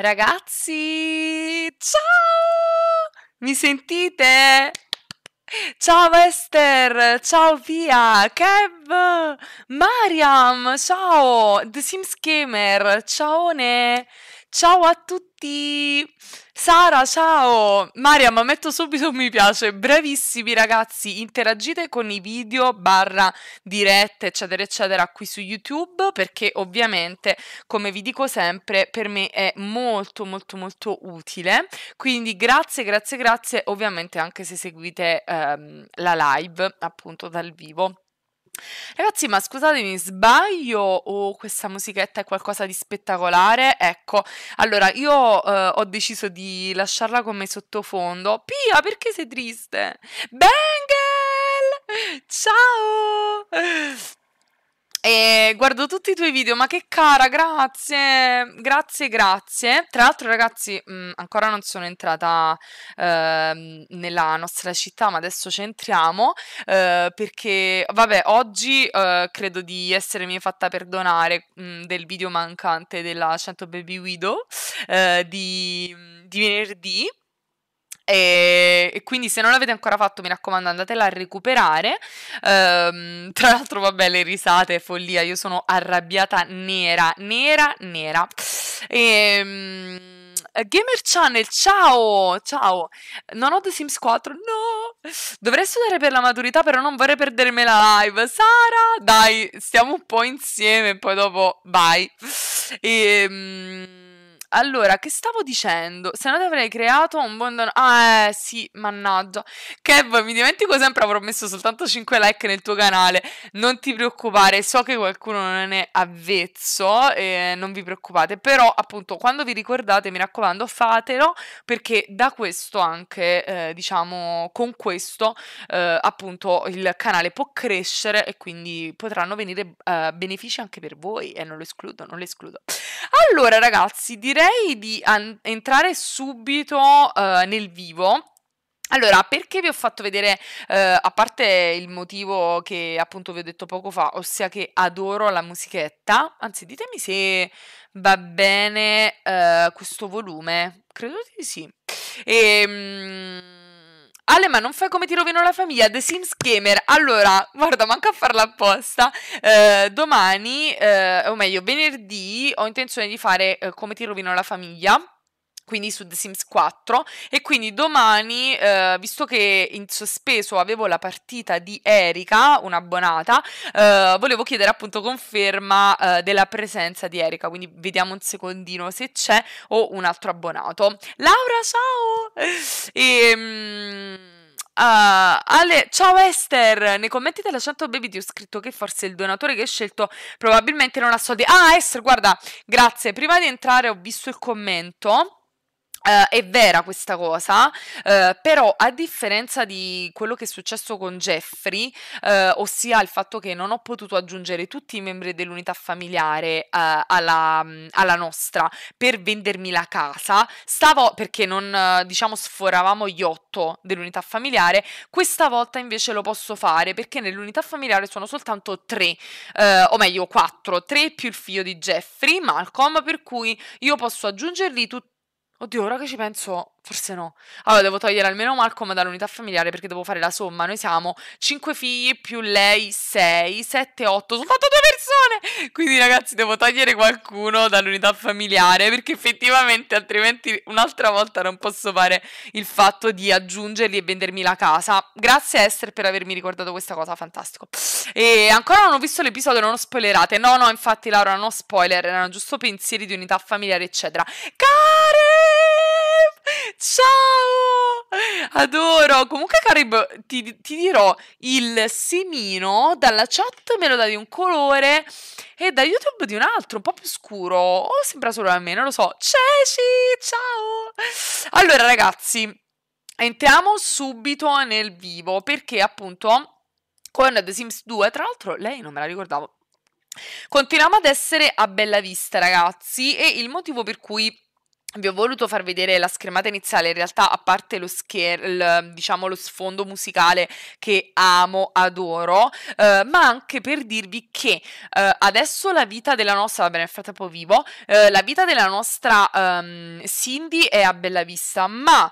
Ragazzi, ciao! Mi sentite? Ciao Esther, ciao Via, Kev, Mariam, ciao, The Sims Gamer, ciao Ciao a tutti! Sara, ciao! Maria, Mariam, metto subito un mi piace. Bravissimi ragazzi, interagite con i video, barra dirette, eccetera, eccetera, qui su YouTube, perché ovviamente, come vi dico sempre, per me è molto, molto, molto utile. Quindi grazie, grazie, grazie, ovviamente anche se seguite ehm, la live, appunto, dal vivo. Ragazzi, ma scusatemi, sbaglio o oh, questa musichetta è qualcosa di spettacolare? Ecco, allora io eh, ho deciso di lasciarla come sottofondo. Pia, perché sei triste? Bengel! Ciao! E guardo tutti i tuoi video, ma che cara, grazie, grazie, grazie. Tra l'altro ragazzi, mh, mm, ancora non sono entrata eh, nella nostra città, ma adesso ci entriamo eh, perché, vabbè, oggi eh, credo di essermi fatta perdonare mh, mm, del video mancante della 100 Baby Widow eh, di, di venerdì eh, e, quindi se non l'avete ancora fatto, mi raccomando, andatela a recuperare. Ehm, tra l'altro, vabbè, le risate, follia, io sono arrabbiata nera, nera, nera. Ehm... Gamer Channel, ciao! Ciao! Non ho The Sims 4, no! Dovrei studiare per la maturità, però non vorrei perdermi la live. Sara, dai, stiamo un po' insieme, poi dopo, bye. ehm... Allora, che stavo dicendo? Se no ti avrei creato un buon dono... Ah, eh, sì, mannaggia. Kev, mi dimentico sempre, avrò messo soltanto 5 like nel tuo canale. Non ti preoccupare, so che qualcuno non è avvezzo, eh, non vi preoccupate. Però, appunto, quando vi ricordate, mi raccomando, fatelo, perché da questo anche, eh, diciamo, con questo, eh, appunto, il canale può crescere e quindi potranno venire eh, benefici anche per voi. E non lo escludo, non lo escludo. Allora, ragazzi, direi direi di entrare subito uh, nel vivo allora, perché vi ho fatto vedere, eh, a parte il motivo che appunto vi ho detto poco fa, ossia che adoro la musichetta, anzi ditemi se va bene eh, questo volume, credo di sì. Ehm... Ale, ma non fai come ti rovino la famiglia? The Sims Gamer. Allora, guarda, manca a farla apposta. Eh, domani, eh, o meglio, venerdì, ho intenzione di fare eh, come ti rovino la famiglia quindi su The Sims 4 e quindi domani, eh, visto che in sospeso avevo la partita di Erika, un'abbonata, eh, volevo chiedere appunto conferma eh, della presenza di Erika, quindi vediamo un secondino se c'è o un altro abbonato. Laura, ciao! E, ehm, Uh, eh, Ale, ciao Esther, nei commenti della 100 Baby ti ho scritto che forse il donatore che hai scelto probabilmente non ha soldi. Ah, Esther, guarda, grazie. Prima di entrare ho visto il commento. Uh, è vera questa cosa, uh, però a differenza di quello che è successo con Jeffrey, uh, ossia il fatto che non ho potuto aggiungere tutti i membri dell'unità familiare alla, mm, alla, nostra per vendermi la casa, stavo perché non diciamo sforavamo gli otto dell'unità familiare, questa volta invece lo posso fare perché nell'unità familiare sono soltanto tre, o meglio quattro, tre più il figlio di Jeffrey, Malcolm, per cui io posso aggiungerli tutti Oddio, ora che ci penso, forse no. Allora, devo togliere almeno Malcolm dall'unità familiare perché devo fare la somma. Noi siamo 5 figli più lei 6, 7, 8. Sono fatto due persone! Quindi, ragazzi, devo togliere qualcuno dall'unità familiare perché effettivamente altrimenti un'altra volta non posso fare il fatto di aggiungerli e vendermi la casa. Grazie Esther per avermi ricordato questa cosa, fantastico. E ancora non ho visto l'episodio, non ho spoilerate. No, no, infatti, Laura, non ho spoiler, erano giusto pensieri di unità familiare, eccetera. Cazzo! Ciao! Adoro! Comunque, Carib, ti, ti, dirò, il semino dalla chat me lo dà di un colore e da YouTube di un altro, un po' più scuro. O sembra solo a me, non lo so. Ceci, ciao! Allora, ragazzi, entriamo subito nel vivo perché appunto con The Sims 2, tra l'altro, lei non me la ricordavo. Continuiamo ad essere a bella vista, ragazzi, e il motivo per cui vi ho voluto far vedere la schermata iniziale, in realtà a parte lo, scher- il, diciamo, lo sfondo musicale che amo, adoro, eh, ma anche per dirvi che eh, adesso la vita della nostra, vabbè nel frattempo vivo, eh, la vita della nostra um, Cindy è a bella vista, ma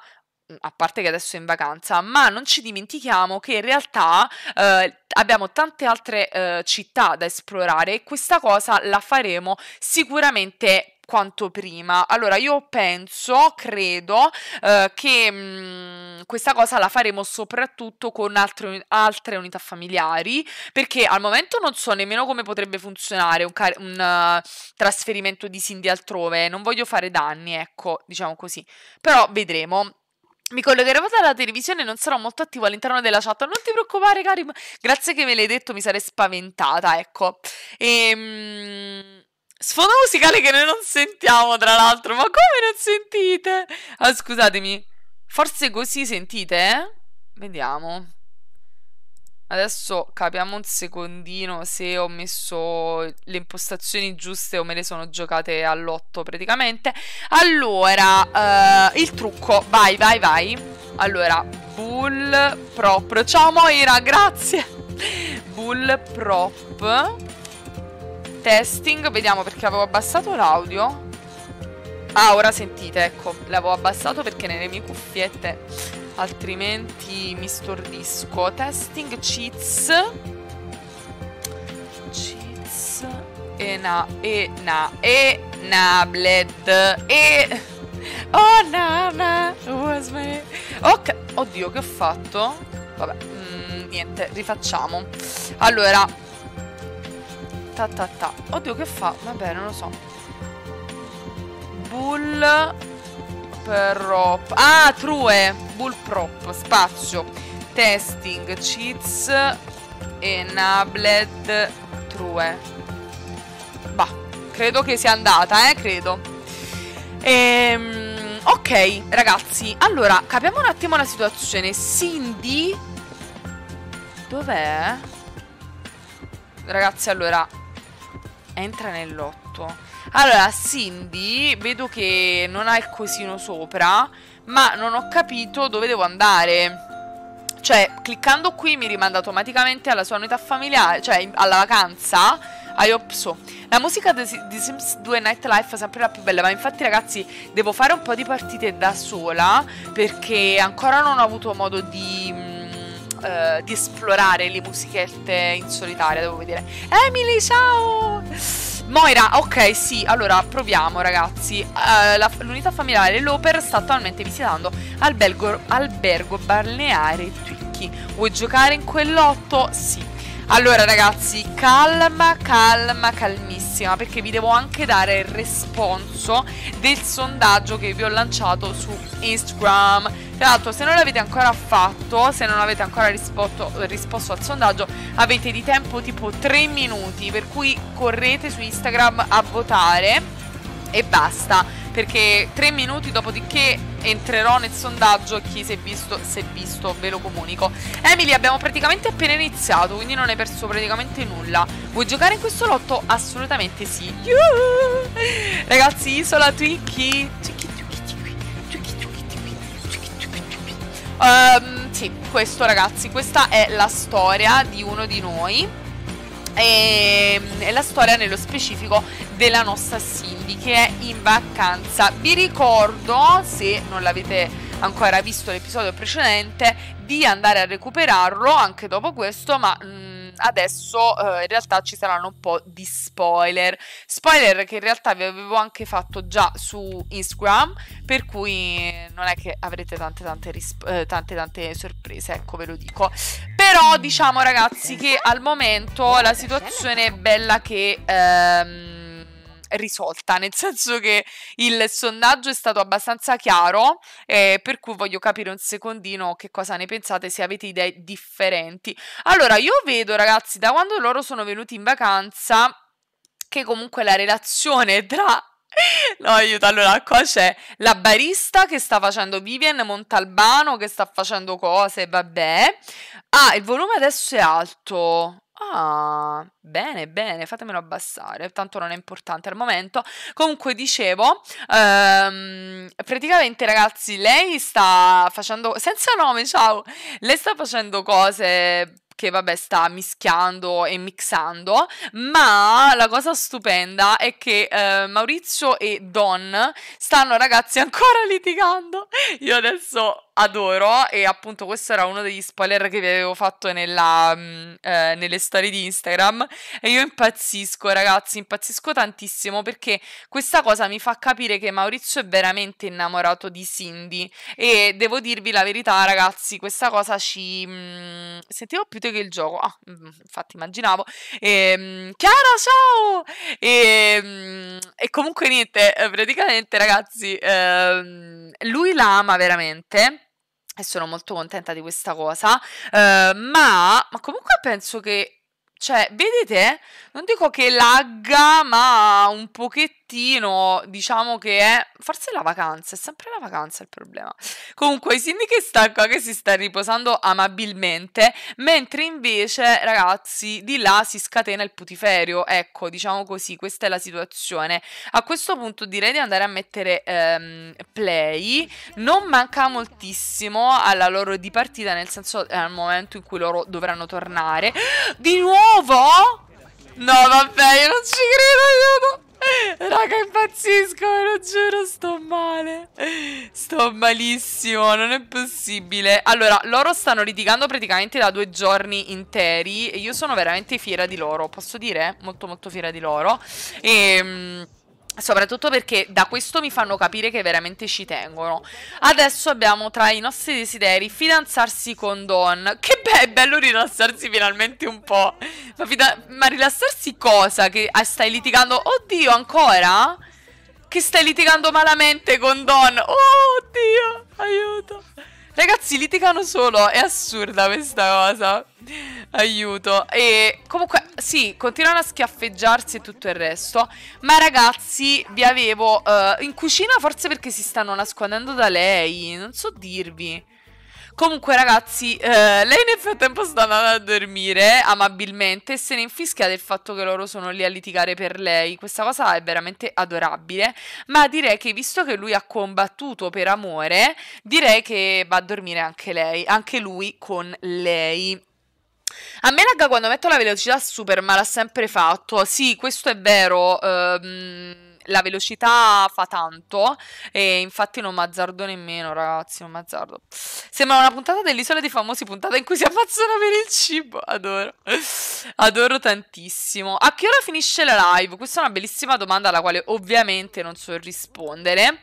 a parte che adesso è in vacanza, ma non ci dimentichiamo che in realtà eh, abbiamo tante altre eh, città da esplorare e questa cosa la faremo sicuramente quanto prima. Allora, io penso, credo eh, che mh, mm, questa cosa la faremo soprattutto con altre, altre unità familiari, perché al momento non so nemmeno come potrebbe funzionare un, car- un uh, trasferimento di Cindy altrove. Non voglio fare danni, ecco, diciamo così. Però vedremo. Mi collegherò alla televisione e non sarò molto attivo all'interno della chat. Non ti preoccupare, cari. Grazie che me l'hai detto, mi sarei spaventata, ecco. Ehm sfondo musicale che noi non sentiamo, tra l'altro. Ma come non sentite? Ah, scusatemi. Forse così sentite, eh? Vediamo. Adesso capiamo un secondino se ho messo le impostazioni giuste o me le sono giocate all'otto praticamente. Allora, uh, il trucco, vai, vai, vai. Allora, bull prop. Ciao Moira, grazie. Bull prop testing, vediamo perché avevo abbassato l'audio. Ah, ora sentite, ecco, l'avevo abbassato perché nelle mie cuffiette altrimenti mi stordisco. Testing cheats. Cheats. E na, e na, e na, bled, e... Oh, na, na, was me. Ok, oddio, che ho fatto? Vabbè, mm, niente, rifacciamo. Allora, ta ta ta oddio che fa vabbè non lo so bull prop ah true bull prop spazio testing cheats enabled true bah credo che sia andata eh credo ehm, ok ragazzi allora capiamo un attimo la situazione Cindy dov'è? Ragazzi, allora, Entra nell'otto. Allora, Cindy, vedo che non ha il cosino sopra, ma non ho capito dove devo andare. Cioè, cliccando qui mi rimanda automaticamente alla sua unità familiare, cioè alla vacanza. I hope so. La musica di, di Sims 2 Nightlife è sempre la più bella, ma infatti ragazzi devo fare un po' di partite da sola perché ancora non ho avuto modo di mm, eh, di esplorare le musichette in solitaria, devo vedere. Emily, ciao! Moira, ok, sì, allora proviamo ragazzi. Uh, la, l'unità familiare Loper sta attualmente visitando albergo, albergo balneare Twicchi. Vuoi giocare in quell'otto? Sì, allora ragazzi, calma, calma, calmissima, perché vi devo anche dare il responso del sondaggio che vi ho lanciato su Instagram. Tra l'altro se non l'avete ancora fatto, se non avete ancora risposto, risposto al sondaggio, avete di tempo tipo 3 minuti, per cui correte su Instagram a votare e basta perché tre minuti dopodiché entrerò nel sondaggio chi si è visto, si è visto ve lo comunico Emily abbiamo praticamente appena iniziato quindi non hai perso praticamente nulla vuoi giocare in questo lotto? assolutamente sì Yuhu! ragazzi isola Twiki um, ehm, sì questo ragazzi questa è la storia di uno di noi e, ehm, e la storia nello specifico della nostra Cindy che è in vacanza. Vi ricordo, se non l'avete ancora visto l'episodio precedente, di andare a recuperarlo anche dopo questo, ma mh, mm, adesso eh, in realtà ci saranno un po' di spoiler. Spoiler che in realtà vi avevo anche fatto già su Instagram, per cui non è che avrete tante tante, risp- eh, tante, tante sorprese, ecco ve lo dico. Però diciamo ragazzi che al momento la situazione è bella che... Ehm, risolta, nel senso che il sondaggio è stato abbastanza chiaro, eh, per cui voglio capire un secondino che cosa ne pensate, se avete idee differenti. Allora, io vedo ragazzi, da quando loro sono venuti in vacanza, che comunque la relazione tra No, aiuto. Allora, qua c'è la barista che sta facendo Vivian Montalbano che sta facendo cose, vabbè. Ah, il volume adesso è alto. Ah, bene, bene, fatemelo abbassare, tanto non è importante al momento. Comunque dicevo, ehm, praticamente ragazzi, lei sta facendo, senza nome, ciao, lei sta facendo cose che vabbè sta mischiando e mixando, ma la cosa stupenda è che eh, Maurizio e Don stanno ragazzi ancora litigando. Io adesso adoro e appunto questo era uno degli spoiler che vi avevo fatto nella, mh, mm, eh, nelle storie di Instagram e io impazzisco ragazzi, impazzisco tantissimo perché questa cosa mi fa capire che Maurizio è veramente innamorato di Cindy e devo dirvi la verità ragazzi, questa cosa ci... Mh, mm, sentivo più seguito che il gioco. Ah, mm, mm, infatti immaginavo. E, ehm, Chiara, ciao! E, ehm, e, comunque niente, eh, praticamente ragazzi, ehm, lui la ama veramente e sono molto contenta di questa cosa, eh, ma, ma comunque penso che cioè, vedete? Non dico che lagga, ma un pochettino pochettino, diciamo che è forse la vacanza, è sempre la vacanza il problema. Comunque, Cindy che sta qua che si sta riposando amabilmente, mentre invece, ragazzi, di là si scatena il putiferio. Ecco, diciamo così, questa è la situazione. A questo punto direi di andare a mettere ehm, play. Non manca moltissimo alla loro dipartita, nel senso eh, al momento in cui loro dovranno tornare. Di nuovo? No, vabbè, io non ci credo, aiuto! Raga, impazzisco, ve lo giuro, sto male. Sto malissimo, non è possibile. Allora, loro stanno litigando praticamente da due giorni interi e io sono veramente fiera di loro, posso dire? Molto molto fiera di loro. E... Ehm, Soprattutto perché da questo mi fanno capire che veramente ci tengono. Adesso abbiamo tra i nostri desideri fidanzarsi con Don. Che beh, è bello rilassarsi finalmente un po'. Ma, ma rilassarsi cosa? Che ah, stai litigando? Oddio, ancora? Che stai litigando malamente con Don? Oh, oddio, aiuto. Ragazzi, litigano solo. È assurda questa cosa. Aiuto. E comunque, sì, continuano a schiaffeggiarsi e tutto il resto. Ma ragazzi, vi avevo uh, in cucina forse perché si stanno nascondendo da lei. Non so dirvi. Comunque ragazzi, eh, lei nel frattempo sta andando a dormire amabilmente e se ne infischia del fatto che loro sono lì a litigare per lei. Questa cosa è veramente adorabile, ma direi che visto che lui ha combattuto per amore, direi che va a dormire anche lei, anche lui con lei. A me raga quando metto la velocità super, ma l'ha sempre fatto. Sì, questo è vero. Ehm la velocità fa tanto e infatti non m'azzardo nemmeno ragazzi, non m'azzardo. Sembra una puntata dell'isola dei famosi, puntata in cui si ammazzano per il cibo, adoro, adoro tantissimo. A che ora finisce la live? Questa è una bellissima domanda alla quale ovviamente non so rispondere.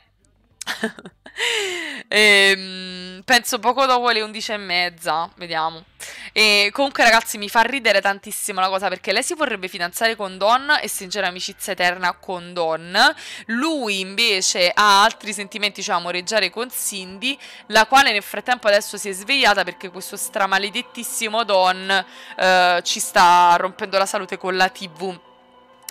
ehm, penso poco dopo le 11 e mezza, vediamo. E comunque ragazzi mi fa ridere tantissimo la cosa perché lei si vorrebbe fidanzare con Don e stringere amicizia eterna con Don. Lui invece ha altri sentimenti, cioè amoreggiare con Cindy, la quale nel frattempo adesso si è svegliata perché questo stramaledettissimo Don eh, ci sta rompendo la salute con la TV.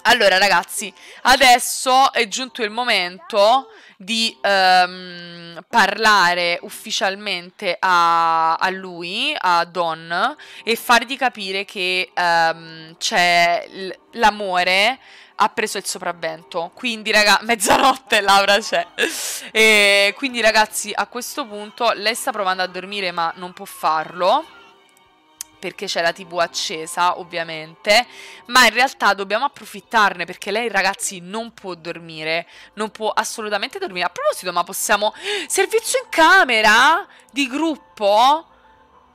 Allora ragazzi, adesso è giunto il momento di ehm, parlare ufficialmente a, a, lui, a Don, e fargli capire che ehm, c'è l'amore ha preso il sopravvento. Quindi, raga, mezzanotte Laura c'è. E quindi, ragazzi, a questo punto lei sta provando a dormire, ma non può farlo perché c'è la tv accesa ovviamente, ma in realtà dobbiamo approfittarne perché lei ragazzi non può dormire, non può assolutamente dormire. A proposito, ma possiamo... Servizio in camera di gruppo?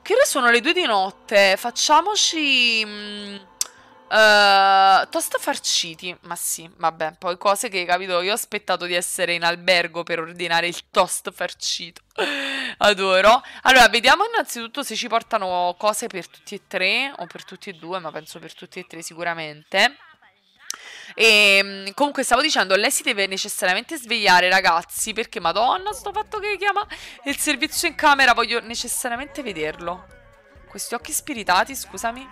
Che ore sono le due di notte? Facciamoci... Mm, Uh, eh, tosto farciti, ma sì, vabbè, poi cose che capito, io ho aspettato di essere in albergo per ordinare il toast farcito, adoro. Allora, vediamo innanzitutto se ci portano cose per tutti e tre, o per tutti e due, ma penso per tutti e tre sicuramente. E ehm, comunque stavo dicendo, lei si deve necessariamente svegliare, ragazzi, perché madonna, sto fatto che chiama il servizio in camera, voglio necessariamente vederlo. Questi occhi spiritati, scusami.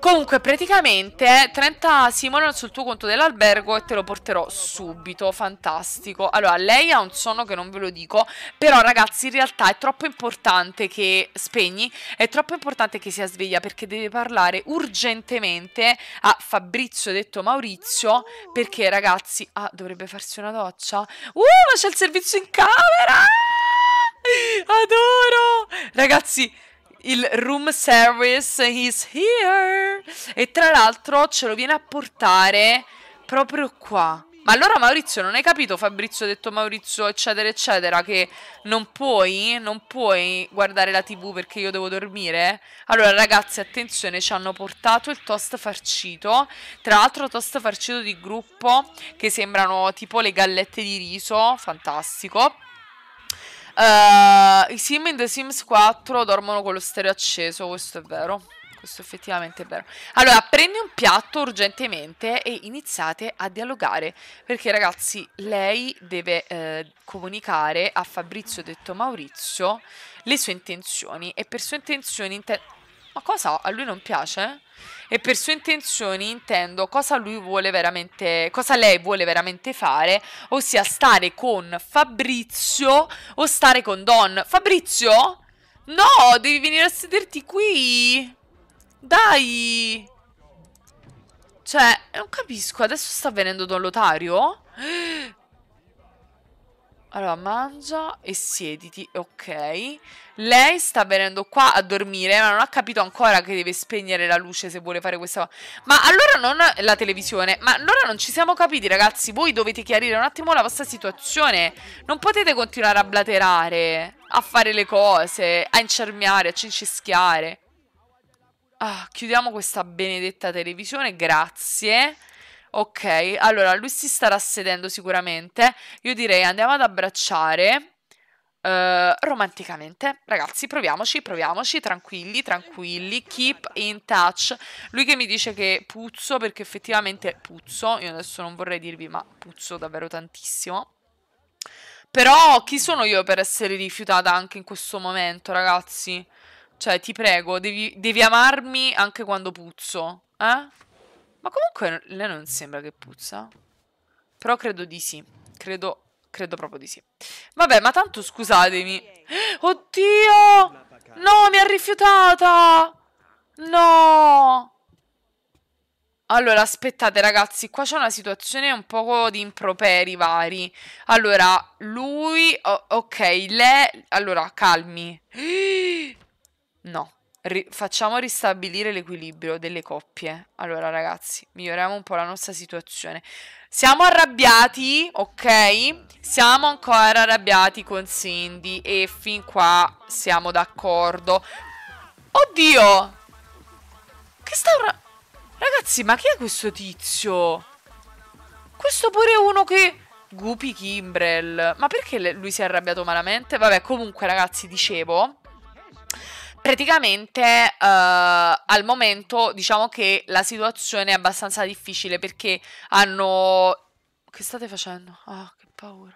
Comunque praticamente 30 eh, Simone sul tuo conto dell'albergo e te lo porterò subito, fantastico. Allora, lei ha un sonno che non ve lo dico, però ragazzi in realtà è troppo importante che spegni, è troppo importante che sia sveglia perché deve parlare urgentemente a Fabrizio, detto Maurizio, perché ragazzi, ah, dovrebbe farsi una doccia. Uh, ma c'è il servizio in camera! Adoro! Ragazzi, il room service is here. E tra l'altro ce lo viene a portare proprio qua. Ma allora Maurizio non hai capito Fabrizio ha detto Maurizio eccetera eccetera che non puoi, non puoi guardare la tv perché io devo dormire? Allora ragazzi attenzione ci hanno portato il toast farcito, tra l'altro toast farcito di gruppo che sembrano tipo le gallette di riso, fantastico. Uh, I sim in The Sims 4 dormono con lo stereo acceso, questo è vero. Questo effettivamente è vero. Allora, prendi un piatto urgentemente e iniziate a dialogare. Perché, ragazzi, lei deve eh, comunicare a Fabrizio detto Maurizio le sue intenzioni. E per sue intenzioni intendo ma cosa a lui non piace? E per sue intenzioni intendo cosa lui vuole veramente, cosa lei vuole veramente fare, ossia stare con Fabrizio o stare con Don. Fabrizio? No, devi venire a sederti qui. Dai. Cioè, non capisco, adesso sta avvenendo Don Lotario? Allora, mangia e siediti, ok. Lei sta venendo qua a dormire, ma non ha capito ancora che deve spegnere la luce se vuole fare questa... Ma allora non... la televisione. Ma allora non ci siamo capiti, ragazzi. Voi dovete chiarire un attimo la vostra situazione. Non potete continuare a blaterare, a fare le cose, a incermiare, a cincischiare. Ah, chiudiamo questa benedetta televisione, grazie. Ok, allora lui si starà sedendo sicuramente. Io direi andiamo ad abbracciare. Uh, romanticamente, ragazzi, proviamoci, proviamoci, tranquilli, tranquilli, keep in touch. Lui che mi dice che puzzo, perché effettivamente puzzo, io adesso non vorrei dirvi, ma puzzo davvero tantissimo. Però chi sono io per essere rifiutata anche in questo momento, ragazzi? Cioè, ti prego, devi, devi amarmi anche quando puzzo, eh? Ma comunque lei non sembra che puzza. Però credo di sì. Credo, credo proprio di sì. Vabbè, ma tanto scusatemi. Oddio! No, mi ha rifiutata! No! Allora, aspettate ragazzi, qua c'è una situazione un po' di improperi vari. Allora, lui... Oh, ok, lei... Allora, calmi. No ri- facciamo ristabilire l'equilibrio delle coppie. Allora, ragazzi, miglioriamo un po' la nostra situazione. Siamo arrabbiati, ok? Siamo ancora arrabbiati con Cindy e fin qua siamo d'accordo. Oddio! Che sta... Ra- ragazzi, ma chi è questo tizio? Questo pure è uno che... Gupi Kimbrel. Ma perché lui si è arrabbiato malamente? Vabbè, comunque, ragazzi, dicevo... Praticamente eh, al momento diciamo che la situazione è abbastanza difficile perché hanno... Che state facendo? Ah, che paura.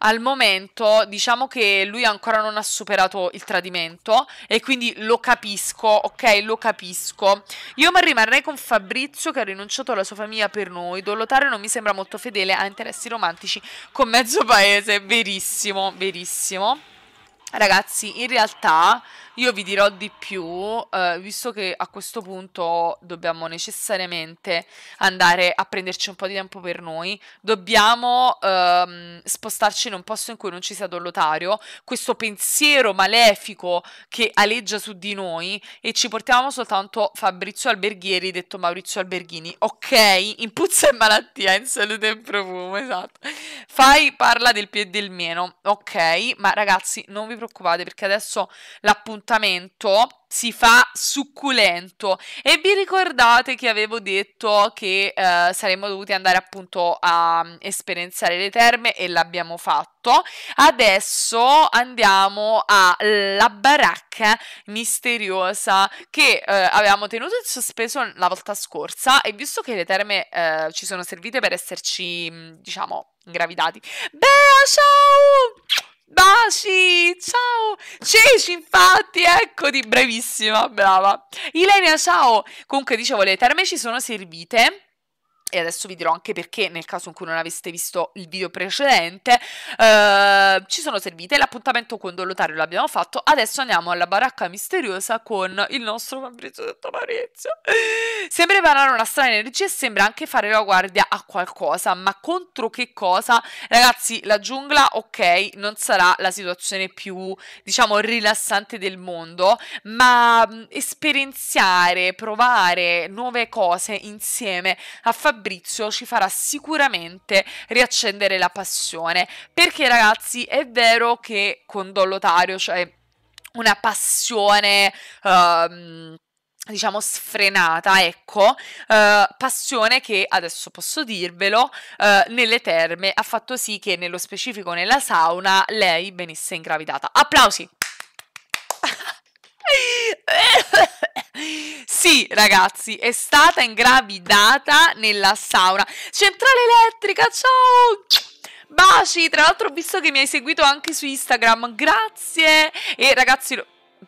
Al momento diciamo che lui ancora non ha superato il tradimento e quindi lo capisco, ok? Lo capisco. Io mi rimarrei con Fabrizio che ha rinunciato alla sua famiglia per noi. Dolotare non mi sembra molto fedele a interessi romantici con mezzo paese, verissimo, verissimo. Ragazzi, in realtà io vi dirò di più, eh, visto che a questo punto dobbiamo necessariamente andare a prenderci un po' di tempo per noi, dobbiamo ehm, spostarci in un posto in cui non ci sia Dollotario, questo pensiero malefico che aleggia su di noi e ci portiamo soltanto Fabrizio Alberghieri, detto Maurizio Alberghini. Ok, in puzza e malattia, in salute e profumo, esatto. Fai parla del più e del meno, ok, ma ragazzi non vi preoccupate perché adesso l'appuntamento l'appuntamento si fa succulento e vi ricordate che avevo detto che eh, saremmo dovuti andare appunto a um, mm, esperienziare le terme e l'abbiamo fatto adesso andiamo alla baracca misteriosa che eh, avevamo tenuto in sospeso la volta scorsa e visto che le terme eh, ci sono servite per esserci mm, diciamo ingravidati beh ciao Ah ciao! Ceci, infatti, eccoti, bravissima, brava. Ilenia, ciao! Comunque, dicevo, le terme ci sono servite e adesso vi dirò anche perché nel caso in cui non aveste visto il video precedente eh, ci sono servite l'appuntamento con Dolotario l'abbiamo fatto adesso andiamo alla baracca misteriosa con il nostro Fabrizio Sotto sembra emanare una strana energia e sembra anche fare la guardia a qualcosa ma contro che cosa? ragazzi la giungla ok non sarà la situazione più diciamo rilassante del mondo ma mh, mm, esperienziare provare nuove cose insieme a Fabrizio Fabrizio ci farà sicuramente riaccendere la passione, perché ragazzi è vero che con Don c'è cioè una passione... Uh, diciamo sfrenata, ecco, eh, passione che adesso posso dirvelo, eh, nelle terme ha fatto sì che nello specifico nella sauna lei venisse ingravidata. Applausi! Sì, ragazzi, è stata ingravidata nella sauna. Centrale elettrica, ciao! Baci, tra l'altro ho visto che mi hai seguito anche su Instagram, grazie! E ragazzi,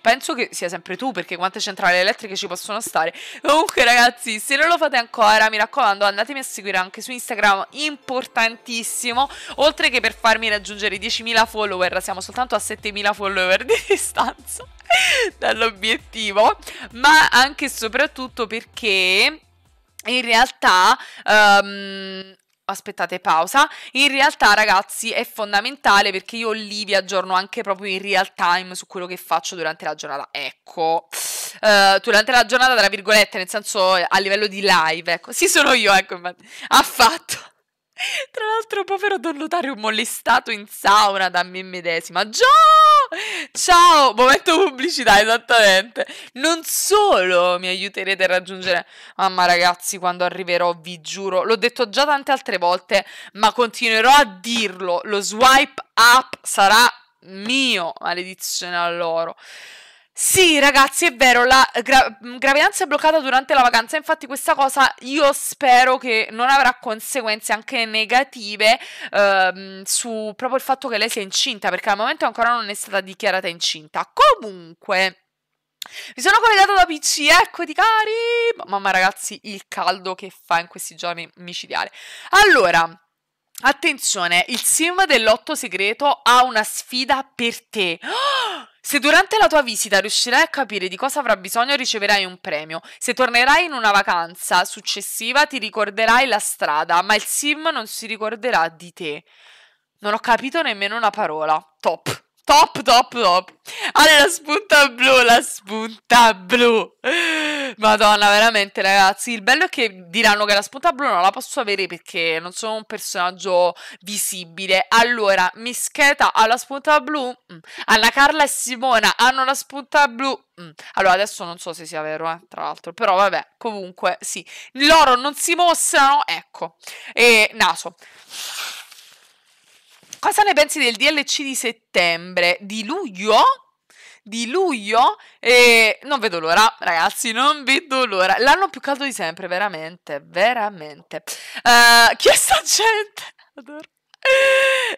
penso che sia sempre tu perché quante centrali elettriche ci possono stare comunque ragazzi se non lo fate ancora mi raccomando andatemi a seguire anche su Instagram importantissimo oltre che per farmi raggiungere 10.000 follower siamo soltanto a 7.000 follower di distanza dall'obiettivo, ma anche e soprattutto perché in realtà um, aspettate pausa. In realtà, ragazzi, è fondamentale perché io lì vi aggiorno anche proprio in real time su quello che faccio durante la giornata. Ecco. Uh, durante la giornata, tra virgolette, nel senso a livello di live, ecco. Sì, sono io, ecco, ma... affatto. tra l'altro, povero Don Lotario molestato in sauna da me medesima. Già! Ciao, momento pubblicità, esattamente. Non solo mi aiuterete a raggiungere mamma ragazzi quando arriverò, vi giuro, l'ho detto già tante altre volte, ma continuerò a dirlo, lo swipe up sarà mio, maledizione all'oro. Sì, ragazzi, è vero, la gra mm, gravidanza è bloccata durante la vacanza, infatti questa cosa io spero che non avrà conseguenze anche negative ehm, su proprio il fatto che lei sia incinta, perché al momento ancora non è stata dichiarata incinta. Comunque... Mi sono collegata da PC, ecco di cari! Mamma ragazzi, il caldo che fa in questi giorni micidiale. Allora, attenzione, il sim dell'otto segreto ha una sfida per te. Oh! Se durante la tua visita riuscirai a capire di cosa avrà bisogno riceverai un premio. Se tornerai in una vacanza successiva ti ricorderai la strada, ma il sim non si ricorderà di te. Non ho capito nemmeno una parola. Top. Top, top, top. Allora, la spunta blu, la spunta blu. Madonna, veramente ragazzi. Il bello è che diranno che la spunta blu non la posso avere perché non sono un personaggio visibile. Allora, Mischeta ha la spunta blu, mm. Anna Carla e Simona hanno la spunta blu. Mm. Allora, adesso non so se sia vero, eh, tra l'altro, però vabbè, comunque sì. Loro non si mostrano, ecco. E naso. Cosa ne pensi del DLC di settembre? Di luglio? di luglio e non vedo l'ora, ragazzi, non vedo l'ora. L'anno più caldo di sempre, veramente, veramente. Uh, chi è sta gente? Adoro.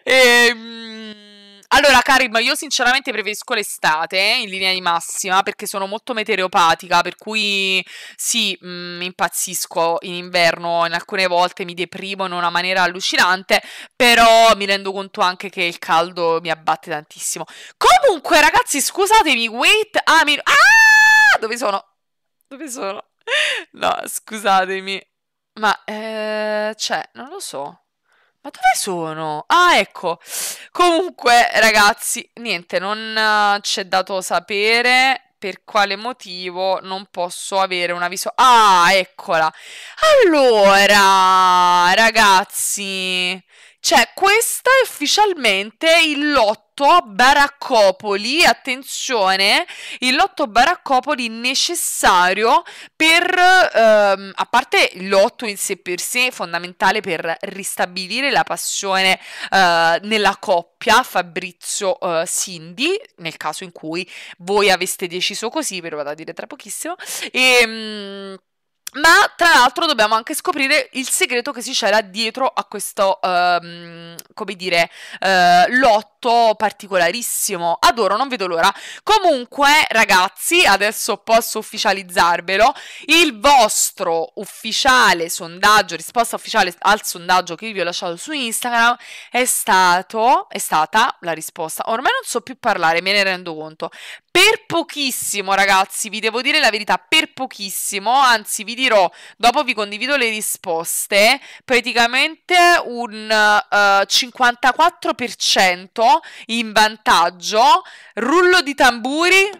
E, um... Allora, Karim, io sinceramente preferisco l'estate eh, in linea di massima perché sono molto meteoropatica, per cui sì, mh, mm, impazzisco in inverno, in alcune volte mi deprimo in una maniera allucinante, però mi rendo conto anche che il caldo mi abbatte tantissimo. Comunque, ragazzi, scusatemi, wait, ah, mi... ah! Dove sono? Dove sono? No, scusatemi. Ma, eh, cioè, non lo so. Ma dove sono? Ah, ecco. Comunque, ragazzi, niente, non eh, c'è dato sapere per quale motivo non posso avere una visuale. Ah, eccola. Allora, ragazzi, cioè, questo è ufficialmente il lotto Baraccopoli, attenzione, il lotto Baraccopoli necessario per, ehm, a parte il lotto in sé per sé, fondamentale per ristabilire la passione eh, nella coppia Fabrizio eh, nel caso in cui voi aveste deciso così, ve lo vado a dire tra pochissimo, e... Ehm, Mh, ma tra l'altro dobbiamo anche scoprire il segreto che si c'era dietro a questo, um, come dire, uh, lotto particolarissimo. Adoro, non vedo l'ora. Comunque, ragazzi, adesso posso ufficializzarvelo. Il vostro ufficiale sondaggio, risposta ufficiale al sondaggio che vi ho lasciato su Instagram è stato, è stata la risposta. Ormai non so più parlare, me ne rendo conto per pochissimo, ragazzi, vi devo dire la verità, per pochissimo, anzi vi dirò, dopo vi condivido le risposte, praticamente un uh, eh, 54% in vantaggio, rullo di tamburi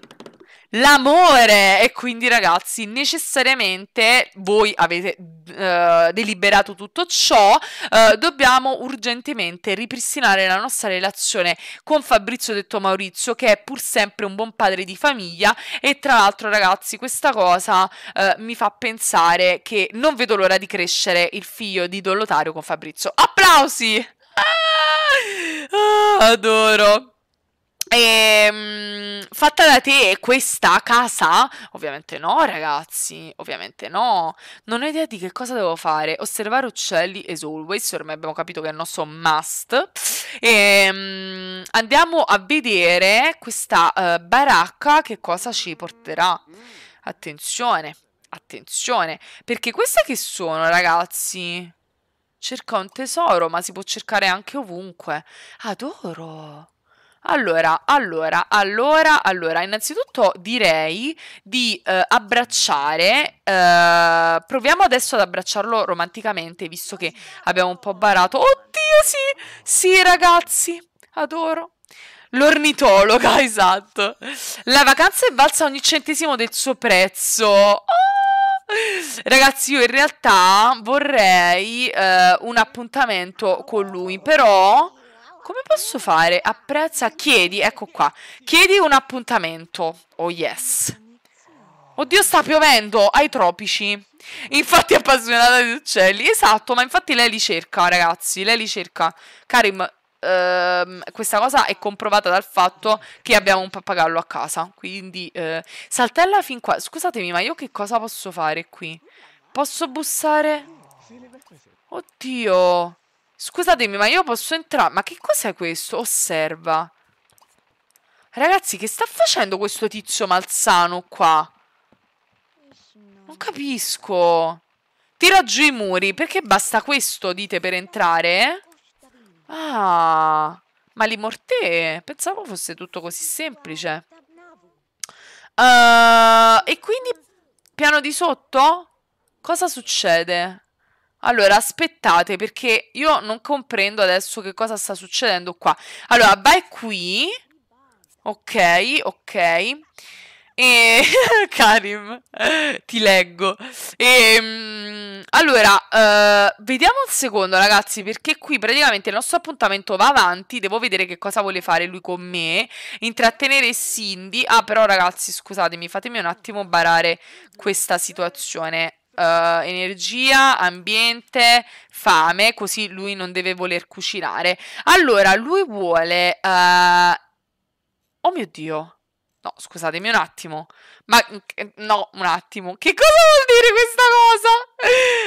l'amore. E quindi, ragazzi, necessariamente voi avete uh, deliberato tutto ciò. Uh, dobbiamo urgentemente ripristinare la nostra relazione con Fabrizio Detto Maurizio, che è pur sempre un buon padre di famiglia. E tra l'altro, ragazzi, questa cosa uh, mi fa pensare che non vedo l'ora di crescere il figlio di Don Lotario con Fabrizio. Applausi! Ah! Ah, adoro! E, ehm, fatta da te questa casa? Ovviamente no, ragazzi. Ovviamente no. Non ho idea di che cosa devo fare. Osservare uccelli as always. Ormai abbiamo capito che è il nostro must. E, ehm, andiamo a vedere questa uh, baracca che cosa ci porterà. Attenzione, attenzione. Perché queste che sono, ragazzi? Cerca un tesoro, ma si può cercare anche ovunque. Adoro. Allora, allora, allora, allora, innanzitutto direi di eh, abbracciare, eh, proviamo adesso ad abbracciarlo romanticamente, visto che abbiamo un po' barato. Oddio, sì, sì ragazzi, adoro. L'ornitologa, esatto. La vacanza è valsa ogni centesimo del suo prezzo. Oh! Ragazzi, io in realtà vorrei eh, un appuntamento con lui, però come posso fare? Apprezza, chiedi, ecco qua. Chiedi un appuntamento. Oh yes. Oddio, sta piovendo ai tropici. Infatti è appassionata di uccelli. Esatto, ma infatti lei li cerca, ragazzi. Lei li cerca. Karim, ehm, questa cosa è comprovata dal fatto che abbiamo un pappagallo a casa. Quindi eh, saltella fin qua. Scusatemi, ma io che cosa posso fare qui? Posso bussare? Oddio. Scusatemi, ma io posso entrare? Ma che cos'è questo? Osserva. Ragazzi, che sta facendo questo tizio malsano qua? Non capisco. Tira giù i muri, perché basta questo, dite, per entrare? Eh? Ah, ma li morte? Pensavo fosse tutto così semplice. Uh, e quindi, piano di sotto? Cosa succede? Allora, aspettate perché io non comprendo adesso che cosa sta succedendo qua. Allora, vai qui. Ok, ok. E Karim, ti leggo. E, ehm, allora, uh, vediamo un secondo, ragazzi, perché qui praticamente il nostro appuntamento va avanti. Devo vedere che cosa vuole fare lui con me. Intrattenere Cindy. Ah, però, ragazzi, scusatemi, fatemi un attimo barare questa situazione. Uh, energia, ambiente, fame, così lui non deve voler cucinare. Allora, lui vuole... Uh... Oh mio Dio! No, scusatemi un attimo. Ma... No, un attimo. Che cosa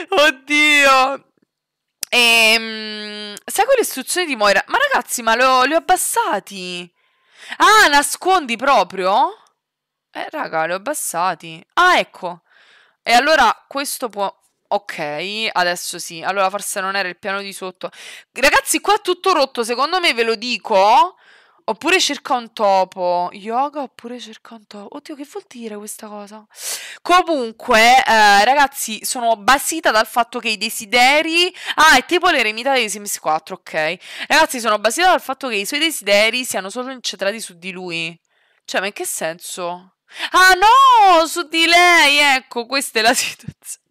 vuol dire questa cosa? Oddio! Ehm, sai quelle istruzioni di Moira? Ma ragazzi, ma li ho abbassati! Ah, nascondi proprio? Eh, raga, li ho abbassati. Ah, ecco. E allora questo può... Ok, adesso sì. Allora forse non era il piano di sotto. Ragazzi, qua è tutto rotto. Secondo me ve lo dico. Oppure cerca un topo. Yoga oppure cerca un topo. Oddio, che vuol dire questa cosa? Comunque, eh, ragazzi, sono basita dal fatto che i desideri... Ah, è tipo l'eremita dei Sims 4, ok. Ragazzi, sono basita dal fatto che i suoi desideri siano solo incentrati su di lui. Cioè, ma in che senso? Ah no, su di lei, ecco, questa è la situazione.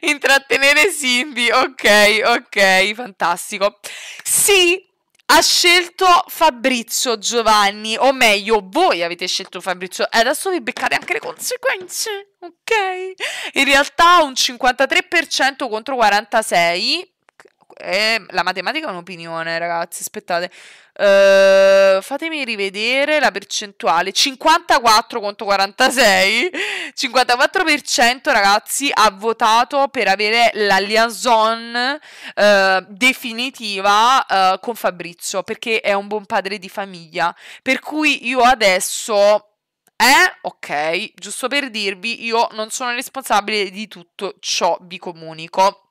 Intrattenere Cindy, ok, ok, fantastico. Sì, ha scelto Fabrizio Giovanni, o meglio, voi avete scelto Fabrizio, e adesso vi beccate anche le conseguenze, ok? In realtà un 53% contro 46%, eh, la matematica è un'opinione, ragazzi. Aspettate, uh, fatemi rivedere la percentuale: 54 contro 46. 54% ragazzi ha votato per avere la liaison uh, definitiva uh, con Fabrizio perché è un buon padre di famiglia. Per cui io adesso. Eh, ok, giusto per dirvi, io non sono responsabile di tutto ciò, vi comunico.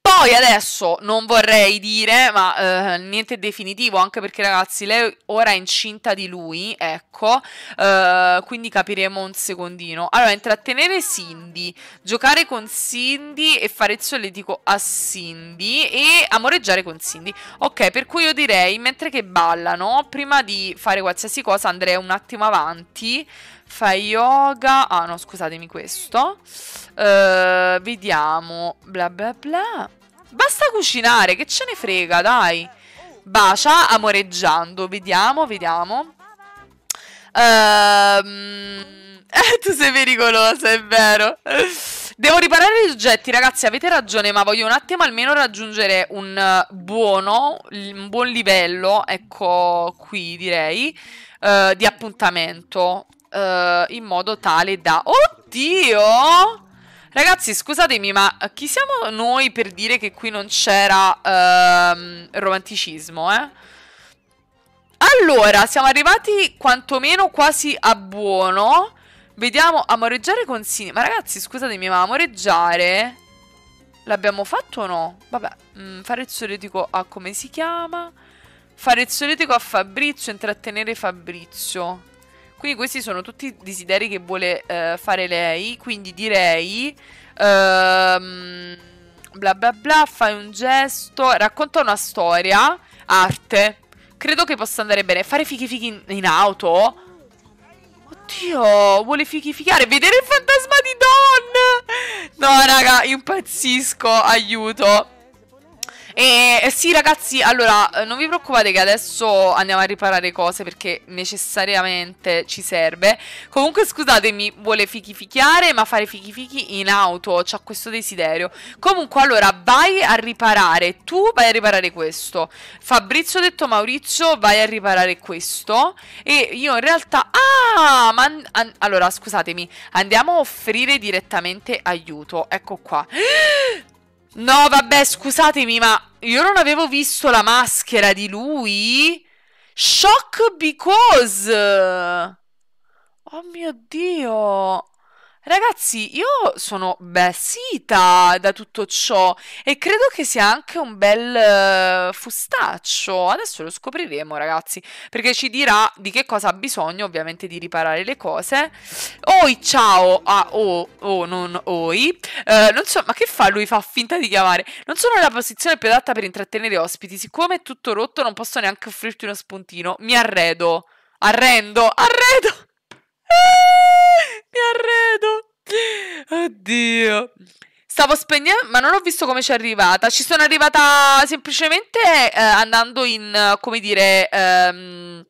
Poi adesso non vorrei dire, ma eh, niente definitivo, anche perché ragazzi, lei ora è incinta di lui, ecco, eh, quindi capiremo un secondino. Allora, intrattenere Cindy, giocare con Cindy e fare il solletico a Cindy e amoreggiare con Cindy. Ok, per cui io direi, mentre che ballano, prima di fare qualsiasi cosa andrei un attimo avanti Fai yoga. Ah no, scusatemi questo. Uh, vediamo. Bla bla bla. Basta cucinare, che ce ne frega, dai. Bacia amoreggiando. Vediamo, vediamo. Uh, tu sei pericolosa, è vero. Devo riparare gli oggetti, ragazzi, avete ragione, ma voglio un attimo almeno raggiungere un eh, buono, un buon livello, ecco qui direi, uh, di appuntamento uh, in modo tale da... Oddio! Ragazzi, scusatemi, ma chi siamo noi per dire che qui non c'era uh, romanticismo, eh? Allora, siamo arrivati quantomeno quasi a buono. Vediamo, amoreggiare consigli. Ma ragazzi, scusatemi, ma amoreggiare... L'abbiamo fatto o no? Vabbè, mm, fare il solitico a come si chiama? Fare il solitico a Fabrizio, intrattenere Fabrizio. Quindi questi sono tutti i desideri che vuole uh, fare lei. Quindi direi... Um, bla bla bla, fai un gesto, racconta una storia, arte. Credo che possa andare bene. Fare fichi fichi in, in auto? Oddio, vuole fichi ficare. Vedere il fantasma di Don! No, raga, impazzisco, aiuto. E eh, sì ragazzi, allora eh, non vi preoccupate che adesso andiamo a riparare cose perché necessariamente ci serve Comunque scusatemi, vuole fichificchiare ma fare fichifichi in auto, c'ha questo desiderio Comunque allora vai a riparare, tu vai a riparare questo Fabrizio detto Maurizio vai a riparare questo E io in realtà... Ah! Ma... allora scusatemi, andiamo a offrire direttamente aiuto, ecco qua No, vabbè, scusatemi, ma io non avevo visto la maschera di lui. Shock because... Oh mio Dio! Ragazzi, io sono basita da tutto ciò e credo che sia anche un bel eh, fustaccio. Adesso lo scopriremo, ragazzi, perché ci dirà di che cosa ha bisogno, ovviamente, di riparare le cose. Oi, ciao! Ah, oh, oh, non oi. Eh, non so, ma che fa lui? Fa finta di chiamare. Non sono nella posizione più adatta per intrattenere ospiti. Siccome è tutto rotto, non posso neanche offrirti uno spuntino. Mi arredo. Arrendo, arredo! Mi arredo. Oddio. Stavo spegnendo, ma non ho visto come ci è arrivata. Ci sono arrivata semplicemente eh, andando in, come dire... Ehm,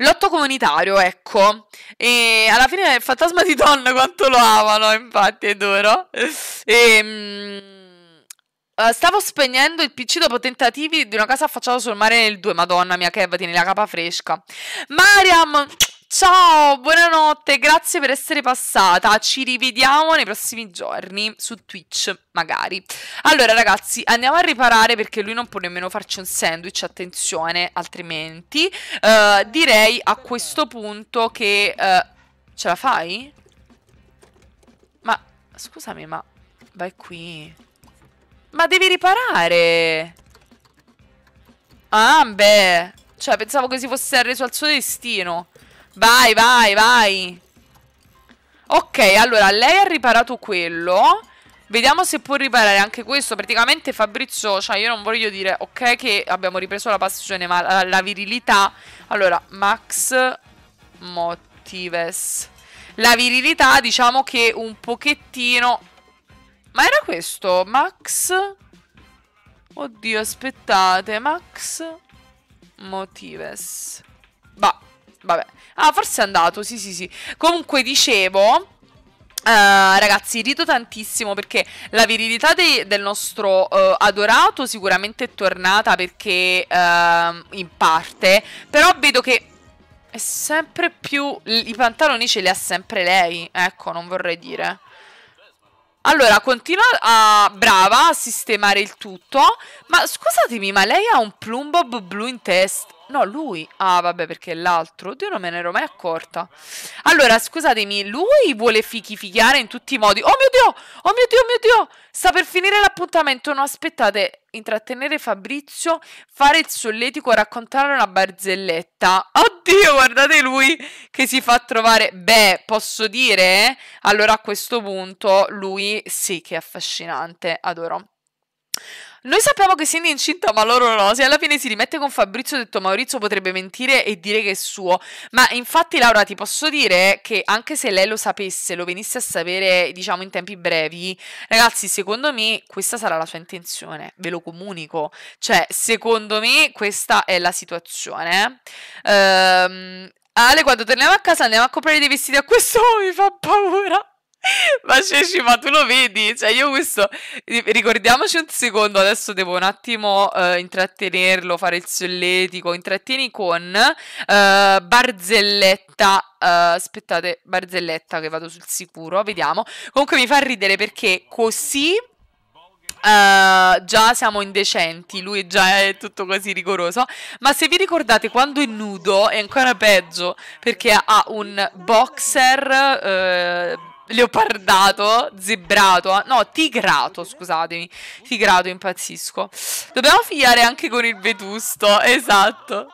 Lotto comunitario, ecco. E alla fine il fantasma di donna quanto lo amano, infatti, è duro. E, ehm, mh, eh, stavo spegnendo il PC dopo tentativi di una casa affacciata sul mare nel 2. Madonna mia, Kev, tieni la capa fresca. Mariam, Ciao, buonanotte, grazie per essere passata. Ci rivediamo nei prossimi giorni su Twitch, magari. Allora, ragazzi, andiamo a riparare perché lui non può nemmeno farci un sandwich, attenzione, altrimenti. Uh, direi a questo punto che... Uh, ce la fai? Ma, scusami, ma... Vai qui. Ma devi riparare! Ah, beh... Cioè, pensavo che si fosse arreso al suo destino. Vai, vai, vai. Ok, allora, lei ha riparato quello. Vediamo se può riparare anche questo. Praticamente Fabrizio, cioè io non voglio dire, ok, che abbiamo ripreso la passione, ma la, la virilità. Allora, Max Motives. La virilità, diciamo che un pochettino... Ma era questo? Max... Oddio, aspettate, Max Motives. Va, Vabbè. Ah, forse è andato, sì, sì, sì. Comunque dicevo... Uh, ragazzi, rido tantissimo perché la virilità de del nostro uh, adorato sicuramente è tornata perché uh, in parte, però vedo che è sempre più... i pantaloni ce li ha sempre lei, ecco, non vorrei dire. Allora, continua a... brava a sistemare il tutto, ma scusatemi, ma lei ha un plumbob blu in testa? No, lui. Ah, vabbè, perché è l'altro. Oddio, non me ne ero mai accorta. Allora, scusatemi, lui vuole fichificare in tutti i modi. Oh mio Dio! Oh mio Dio, oh mio Dio! Sta per finire l'appuntamento. No, aspettate. Intrattenere Fabrizio, fare il solletico, raccontare una barzelletta. Oddio, guardate lui che si fa trovare. Beh, posso dire? Eh? Allora a questo punto lui sì che è affascinante. Adoro. Noi sappiamo che Cindy è incinta, ma loro no. Se alla fine si rimette con Fabrizio, ho detto Maurizio potrebbe mentire e dire che è suo. Ma infatti, Laura, ti posso dire che anche se lei lo sapesse, lo venisse a sapere, diciamo, in tempi brevi, ragazzi, secondo me questa sarà la sua intenzione. Ve lo comunico. Cioè, secondo me questa è la situazione. Ehm, Ale, quando torniamo a casa andiamo a comprare dei vestiti a questo mi fa paura. Ma Ceci, ma tu lo vedi? Cioè, io questo. Ricordiamoci un secondo, adesso devo un attimo eh, intrattenerlo, fare il solletico. Intrattieni con eh, Barzelletta. Eh, aspettate, Barzelletta, che vado sul sicuro. Vediamo. Comunque mi fa ridere perché così. Uh, già siamo indecenti, lui già è tutto così rigoroso. Ma se vi ricordate, quando è nudo è ancora peggio perché ha un boxer. Uh, leopardato, zebrato, no, tigrato, scusatemi, tigrato, impazzisco. Dobbiamo figliare anche con il vetusto, esatto.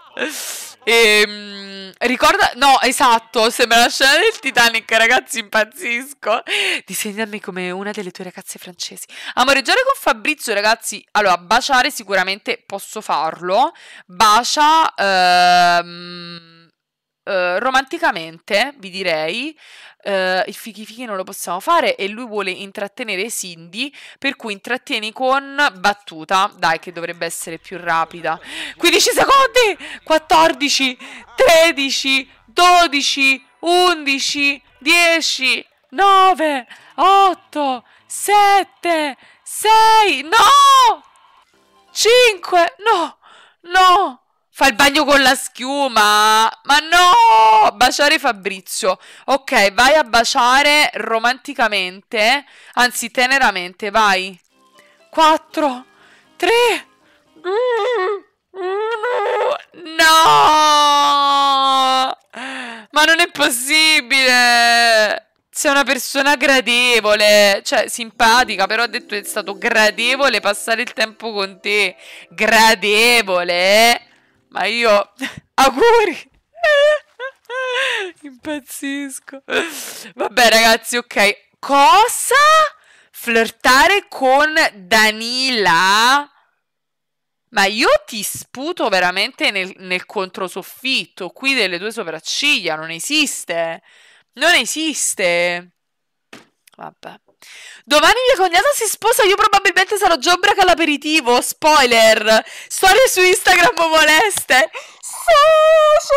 E, ehm, ricorda, no, esatto, sembra la scena del Titanic, ragazzi, impazzisco. Disegnami come una delle tue ragazze francesi. Amoreggiare con Fabrizio, ragazzi, allora, baciare sicuramente posso farlo. Bacia... Ehm Uh, romanticamente vi direi uh, i fichi fichi non lo possiamo fare e lui vuole intrattenere Cindy per cui intrattieni con battuta dai che dovrebbe essere più rapida 15 secondi 14 13 12 11 10 9 8 7 6 no 5 no no Fa il bagno con la schiuma! Ma no! Baciare Fabrizio. Ok, vai a baciare romanticamente, anzi teneramente, vai. 4, 3, No! Ma non è possibile! Sei una persona gradevole, cioè simpatica, però ha detto che è stato gradevole passare il tempo con te. Gradevole! Eh? ma io auguri impazzisco vabbè ragazzi ok cosa flirtare con Danila ma io ti sputo veramente nel, nel controsoffitto qui delle tue sopracciglia non esiste non esiste vabbè Domani mia cognata si sposa, io probabilmente sarò giobbraca all'aperitivo. Spoiler! Storie su Instagram moleste. So,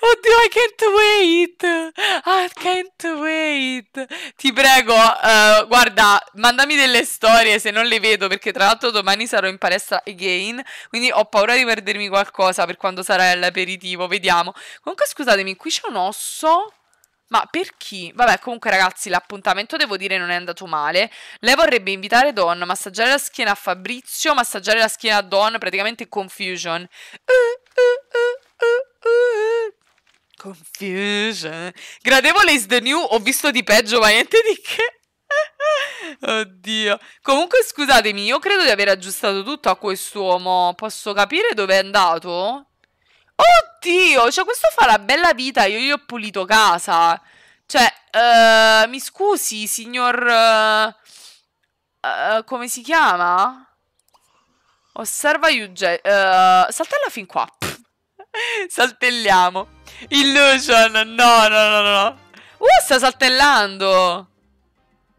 Oddio, I can't wait! I can't wait! Ti prego, uh, guarda, mandami delle storie se non le vedo, perché tra l'altro domani sarò in palestra again, quindi ho paura di perdermi qualcosa per quando sarà all'aperitivo, vediamo. Comunque scusatemi, qui c'è un osso ma per chi? Vabbè, comunque ragazzi, l'appuntamento devo dire non è andato male. Lei vorrebbe invitare Don, massaggiare la schiena a Fabrizio, massaggiare la schiena a Don, praticamente confusion. Confusion. Gradevole is the new, ho visto di peggio, ma niente di che. Oddio. Comunque, scusatemi, io credo di aver aggiustato tutto a quest'uomo. Posso capire dove è andato? Oddio, cioè questo fa la bella vita, io gli ho pulito casa. Cioè, uh, mi scusi, signor... Uh, uh, come si chiama? Osserva Yuge... saltella fin qua. Pff. Saltelliamo. Illusion, no, no, no, no. Uh, sta saltellando.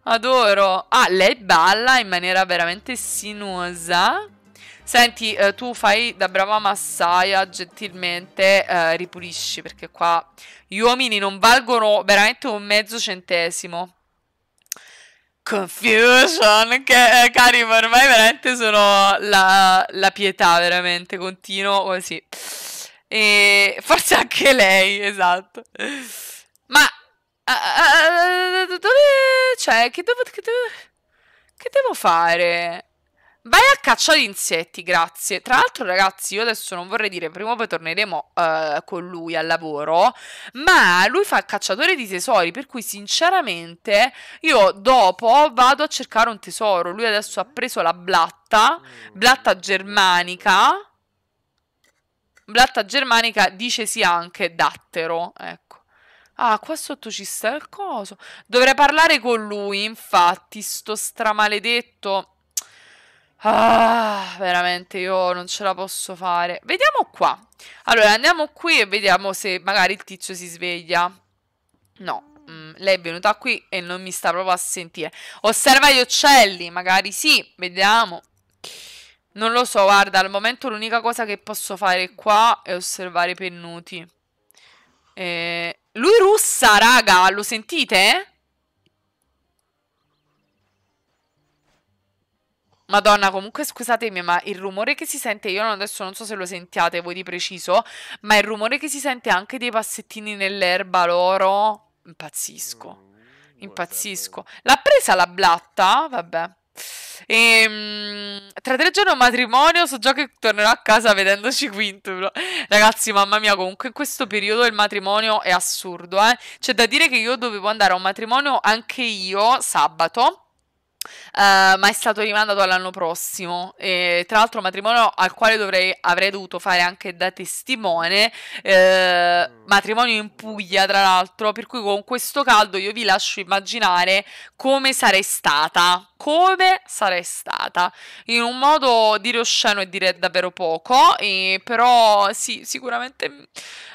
Adoro. Ah, lei balla in maniera veramente sinuosa. Senti, eh, tu fai da brava massaia, gentilmente eh, ripulisci, perché qua gli uomini non valgono veramente un mezzo centesimo. Confusion, che eh, cari, ormai veramente sono la, la pietà, veramente, continuo così. E forse anche lei, esatto. Ma... Uh, uh, dove... Cioè, che devo... Che devo, che devo fare? Vai a caccia di insetti, grazie. Tra l'altro, ragazzi, io adesso non vorrei dire, prima o poi torneremo uh, con lui al lavoro, ma lui fa cacciatore di tesori, per cui sinceramente io dopo vado a cercare un tesoro. Lui adesso ha preso la blatta, mm. blatta germanica. Blatta germanica dice sì anche dattero, ecco. Ah, qua sotto ci sta il coso. Dovrei parlare con lui, infatti, sto stramaledetto Ah, veramente io non ce la posso fare. Vediamo qua. Allora, andiamo qui e vediamo se magari il tizio si sveglia. No, mm, lei è venuta qui e non mi sta proprio a sentire. Osserva gli uccelli, magari sì, vediamo. Non lo so, guarda, al momento l'unica cosa che posso fare qua è osservare i pennuti. Eh, lui russa, raga, lo sentite? Madonna, comunque scusatemi, ma il rumore che si sente, io adesso non so se lo sentiate voi di preciso, ma il rumore che si sente anche dei passettini nell'erba loro, impazzisco, mm, impazzisco. L'ha presa la blatta? Vabbè. E, ehm, tra tre giorni un matrimonio, so già che tornerò a casa vedendoci quinto. Ragazzi, mamma mia, comunque in questo periodo il matrimonio è assurdo, eh. C'è da dire che io dovevo andare a un matrimonio anche io sabato Uh, ma è stato rimandato all'anno prossimo. E, tra l'altro, matrimonio al quale dovrei, avrei dovuto fare anche da testimone. Eh, mm. matrimonio in Puglia, tra l'altro. Per cui con questo caldo io vi lascio immaginare come sarei stata come sarei stata. In un modo dire osceno e dire davvero poco, però sì, sicuramente uh,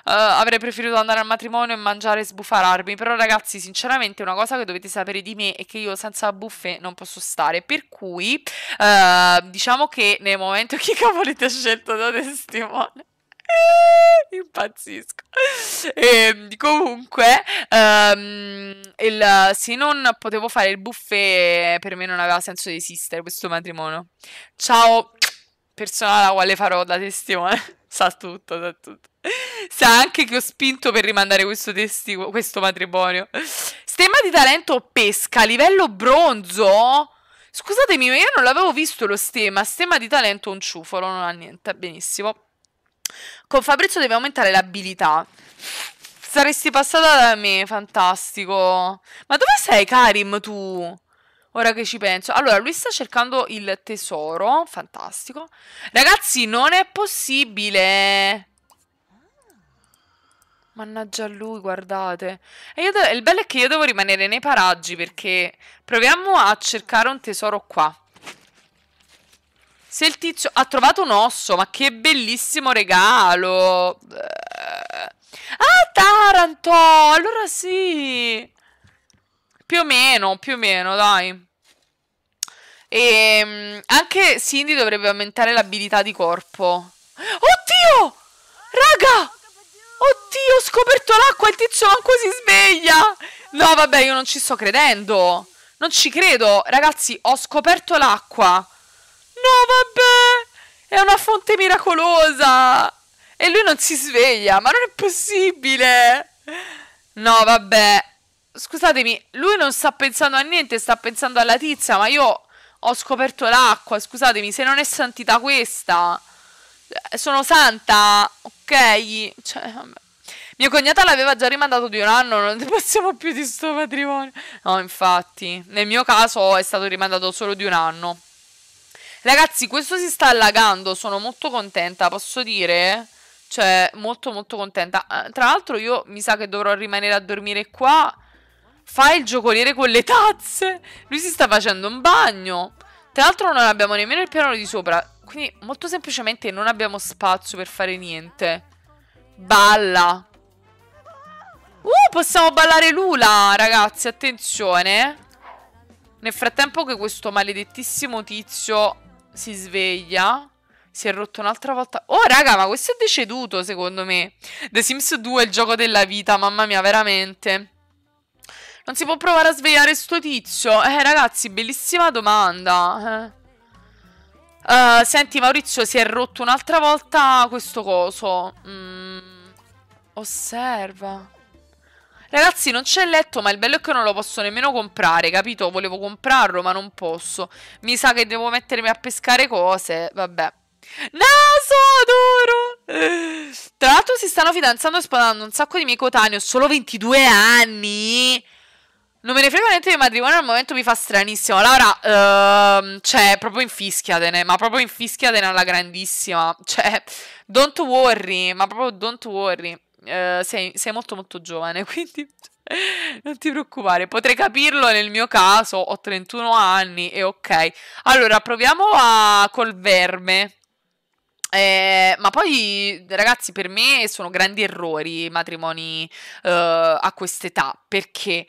avrei preferito andare al matrimonio e mangiare e sbuffararmi. Però ragazzi, sinceramente una cosa che dovete sapere di me è che io senza buffe non posso stare. Per cui uh, diciamo che nel momento chi cavolo ti ha scelto da testimone? Impazzisco. E, ehm, comunque, um, il, se non potevo fare il buffet, per me non aveva senso di esistere questo matrimonio. Ciao, persona alla quale farò da testimone. sa tutto, sa tutto. Sa anche che ho spinto per rimandare questo, testi, questo matrimonio. Stemma di talento pesca, livello bronzo. Scusatemi, ma io non l'avevo visto lo stemma. Stemma di talento un ciufolo, non ha niente. Benissimo. Con Fabrizio devi aumentare l'abilità. Saresti passata da me, fantastico. Ma dove sei, Karim, tu? Ora che ci penso. Allora, lui sta cercando il tesoro. Fantastico. Ragazzi, non è possibile. Mannaggia lui, guardate. E devo, il bello è che io devo rimanere nei paraggi perché proviamo a cercare un tesoro qua. Se il tizio ha trovato un osso, ma che bellissimo regalo! Eh. Ah, Taranto! Allora sì! Più o meno, più o meno, dai. E ehm, anche Cindy dovrebbe aumentare l'abilità di corpo. Oddio! Raga! Oddio, ho scoperto l'acqua, il tizio manco si sveglia! No, vabbè, io non ci sto credendo. Non ci credo. Ragazzi, ho scoperto l'acqua. No, vabbè! È una fonte miracolosa! E lui non si sveglia, ma non è possibile! No, vabbè. Scusatemi, lui non sta pensando a niente, sta pensando alla tizia, ma io ho scoperto l'acqua, scusatemi, se non è santità questa. Eh, sono santa, ok? Cioè, vabbè. Mio cognato l'aveva già rimandato di un anno, non ne possiamo più di sto matrimonio. No, infatti, nel mio caso è stato rimandato solo di un anno. Ragazzi, questo si sta allagando, sono molto contenta, posso dire? Cioè, molto molto contenta. Ah, tra l'altro io mi sa che dovrò rimanere a dormire qua. Fa il giocoliere con le tazze. Lui si sta facendo un bagno. Tra l'altro non abbiamo nemmeno il piano di sopra. Quindi molto semplicemente non abbiamo spazio per fare niente. Balla. Uh, possiamo ballare Lula, ragazzi, attenzione. Nel frattempo che questo maledettissimo tizio si sveglia. Si è rotto un'altra volta. Oh, raga, ma questo è deceduto, secondo me. The Sims 2 è il gioco della vita, mamma mia, veramente. Non si può provare a svegliare sto tizio? Eh, ragazzi, bellissima domanda. Eh. Uh, senti, Maurizio, si è rotto un'altra volta questo coso. Mm, osserva. Ragazzi, non c'è letto, ma il bello è che non lo posso nemmeno comprare, capito? Volevo comprarlo, ma non posso. Mi sa che devo mettermi a pescare cose, vabbè. Naso, adoro! Tra l'altro si stanno fidanzando e spadando un sacco di miei cotani, ho solo 22 anni! Non me ne frega niente di matrimonio, al momento mi fa stranissimo. Allora, ehm, cioè, proprio infischiatene, ma proprio infischiatene alla grandissima. Cioè, don't worry, ma proprio don't worry. Eh, sei, sei molto molto giovane, quindi non ti preoccupare, potrei capirlo nel mio caso, ho 31 anni e ok. Allora, proviamo a col verme. Eh, ma poi, ragazzi, per me sono grandi errori i matrimoni eh, a quest'età, perché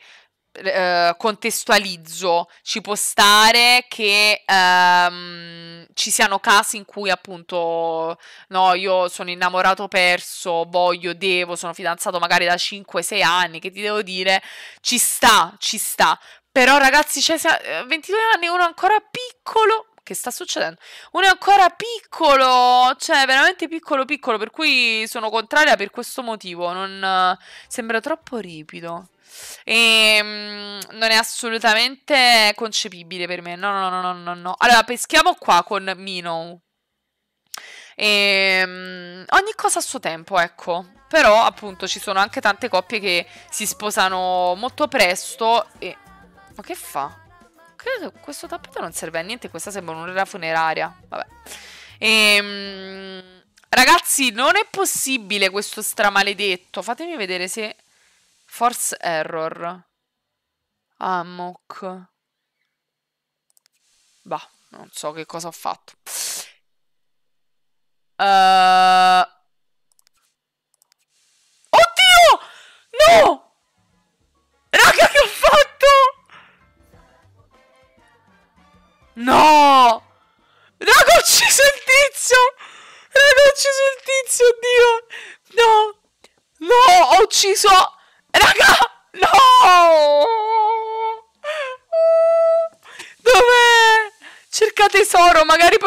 eh, contestualizzo, ci può stare che ehm, ci siano casi in cui appunto no, io sono innamorato perso, voglio, devo, sono fidanzato magari da 5-6 anni, che ti devo dire, ci sta, ci sta. Però ragazzi, c'è cioè, 22 eh, anni, uno ancora piccolo, che sta succedendo? Uno è ancora piccolo, cioè veramente piccolo piccolo, per cui sono contraria per questo motivo, non sembra troppo ripido. E, ehm, mh, non è assolutamente concepibile per me. No, no, no, no, no, no. Allora, peschiamo qua con Mino. E, ehm, mh, ogni cosa a suo tempo, ecco. Però, appunto, ci sono anche tante coppie che si sposano molto presto e... Ma che fa? questo tappeto non serve a niente, questa sembra un'ora funeraria. Vabbè. E, ehm, ragazzi, non è possibile questo stramaledetto. Fatemi vedere se... Force error. Amok. Bah, non so che cosa ho fatto. Uh,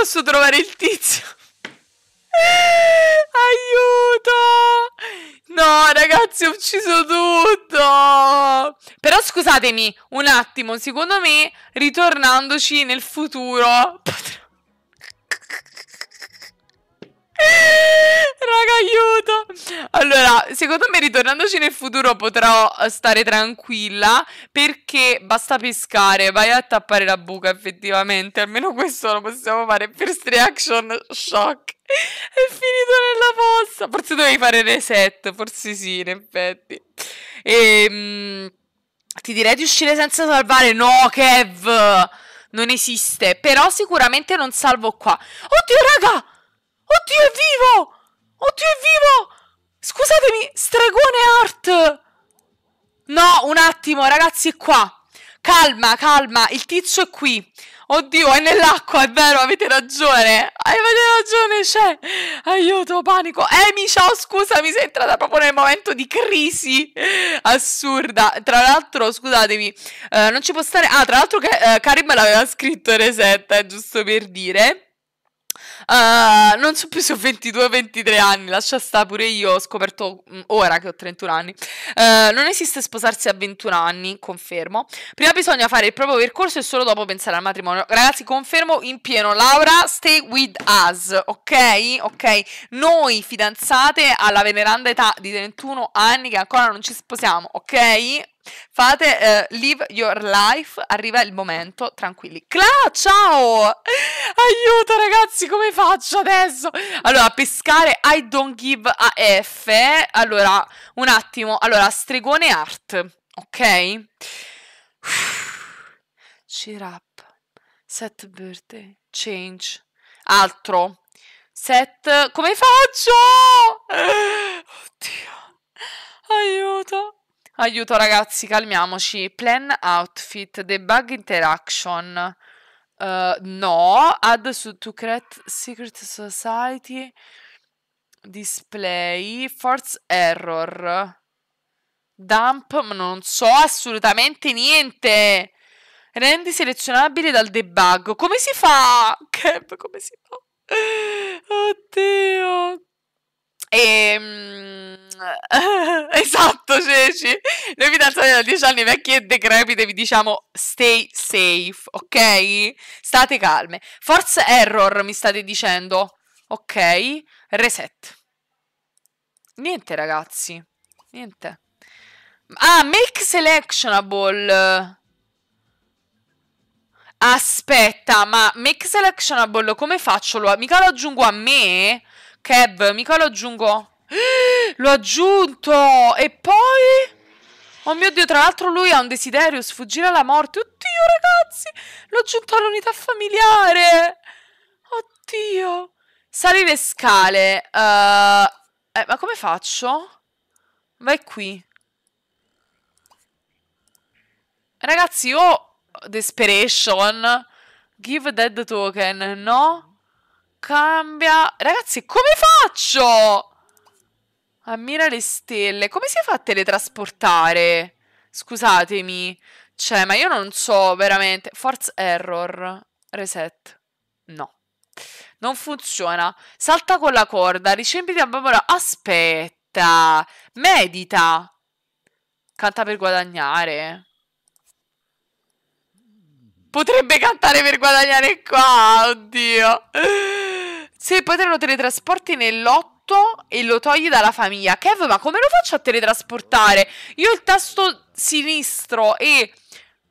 posso trovare il tizio. Aiuto! No, ragazzi, ho ucciso tutto! Però scusatemi, un attimo, secondo me, ritornandoci nel futuro... raga, aiuto! Allora, secondo me ritornandoci nel futuro potrò eh, stare tranquilla perché basta pescare, vai a tappare la buca effettivamente, almeno questo lo possiamo fare. First reaction shock. È finito nella fossa. Forse dovevi fare reset, forse sì, in effetti. E, ehm, ti direi di uscire senza salvare. No, Kev! Non esiste. Però sicuramente non salvo qua. Oddio, raga! Oddio, è vivo! Oddio, è vivo! Scusatemi, stregone art! No, un attimo, ragazzi, è qua. Calma, calma, il tizio è qui. Oddio, è nell'acqua, è vero, avete ragione. Avete ragione, c'è. Aiuto, panico. Emi, ciao, scusami, sei entrata proprio nel momento di crisi assurda. Tra l'altro, scusatemi, eh, non ci può stare... Ah, tra l'altro che eh, Karim l'aveva scritto reset, eh, giusto per dire. Uh, non so più se ho 22-23 anni, lascia sta pure io, ho scoperto mm, ora che ho 31 anni. Uh, non esiste sposarsi a 21 anni, confermo. Prima bisogna fare il proprio percorso e solo dopo pensare al matrimonio. Ragazzi, confermo in pieno. Laura, stay with us, ok? Ok, noi fidanzate alla veneranda età di 31 anni che ancora non ci sposiamo, ok? Fate eh, live your life, arriva il momento, tranquilli. Cla, ciao! Aiuto ragazzi, come faccio adesso? Allora, pescare I don't give a F. Allora, un attimo. Allora, stregone art, ok? Cheer up. Set birthday. Change. Altro. Set... Come faccio? Oddio. Aiuto. Aiuto ragazzi, calmiamoci. Plan outfit, debug interaction. Uh, no, add su to create secret society. Display, force error. Dump, ma non so assolutamente niente. Rendi selezionabile dal debug. Come si fa? Cap, come si fa? Oddio, e, ehm, esatto, Ceci. Noi fidanzati da 10 anni vecchi e decrepite vi diciamo stay safe, ok? State calme. Force error mi state dicendo. Ok, reset. Niente ragazzi, niente. Ah, make selectionable. Aspetta, ma make selectionable come faccio? Mica lo aggiungo a me? Keb, mica lo aggiungo. L'ho aggiunto! E poi... Oh mio Dio, tra l'altro lui ha un desiderio, sfuggire alla morte. Oddio, ragazzi! L'ho aggiunto all'unità familiare! Oddio! Sali le scale. Uh, eh, ma come faccio? Vai qui. Ragazzi, ho oh, desperation. Give dead token, no? Cambia. Ragazzi, come faccio? Ammira le stelle. Come si fa a teletrasportare? Scusatemi. Cioè, ma io non so veramente. Force error. Reset. No. Non funziona. Salta con la corda. Riempiti a bambola. Aspetta. Medita. Canta per guadagnare. Potrebbe cantare per guadagnare qua, oddio. Se potere lo teletrasporti nell'8 e lo togli dalla famiglia. Kev, ma come lo faccio a teletrasportare? Io il tasto sinistro e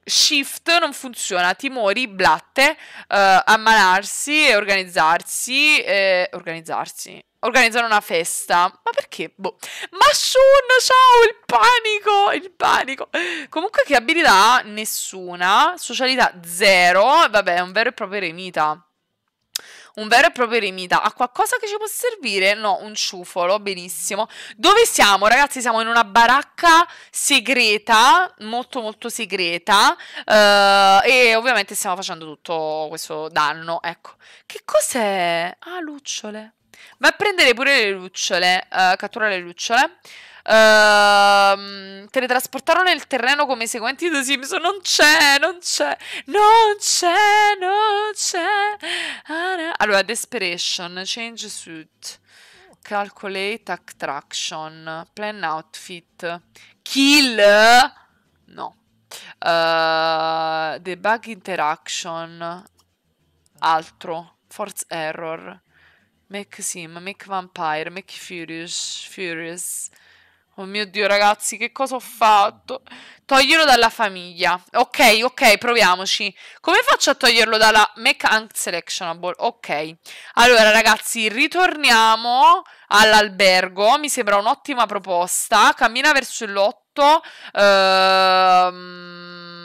shift non funziona. Timori, blatte, uh, ammalarsi e organizzarsi. Eh, organizzarsi. Organizzare una festa. Ma perché? Boh. Shun, ciao, il panico, il panico. Comunque che abilità Nessuna. Socialità, zero. Vabbè, è un vero e proprio eremita un vero e proprio eremita. Ha qualcosa che ci può servire? No, un ciufolo, benissimo. Dove siamo, ragazzi? Siamo in una baracca segreta, molto molto segreta, uh, e ovviamente stiamo facendo tutto questo danno, ecco. Che cos'è? Ah, lucciole. Vai a prendere pure le lucciole, uh, eh, cattura le lucciole. Uh, ehm, teletrasportare nel terreno come i seguenti The Simpson. Non c'è, non c'è, non c'è, non c'è. Ah, allora, Desperation, Change Suit, Calculate Attraction, Plan Outfit, Kill? No. Uh, ehm, debug Interaction, altro, Force Error. Make Sim, Make Vampire, Make Furious, Furious, Oh mio Dio, ragazzi, che cosa ho fatto? Toglierlo dalla famiglia. Ok, ok, proviamoci. Come faccio a toglierlo dalla Mechanic unselectionable. Ok. Allora, ragazzi, ritorniamo all'albergo. Mi sembra un'ottima proposta. Cammina verso il lotto. Ehm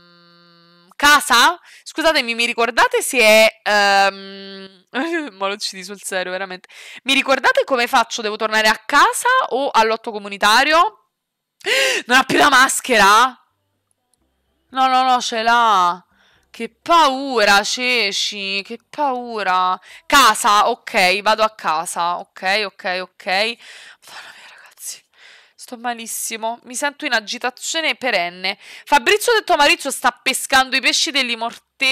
casa, scusatemi, mi ricordate se è... Um... Ehm, ma lo uccidi sul serio, veramente. Mi ricordate come faccio? Devo tornare a casa o all'otto comunitario? Non ha più la maschera? No, no, no, ce l'ha. Che paura, Ceci, che paura. Casa, ok, vado a casa, ok, ok, ok. Sto malissimo, mi sento in agitazione perenne. Fabrizio detto Marizio sta pescando i pesci degli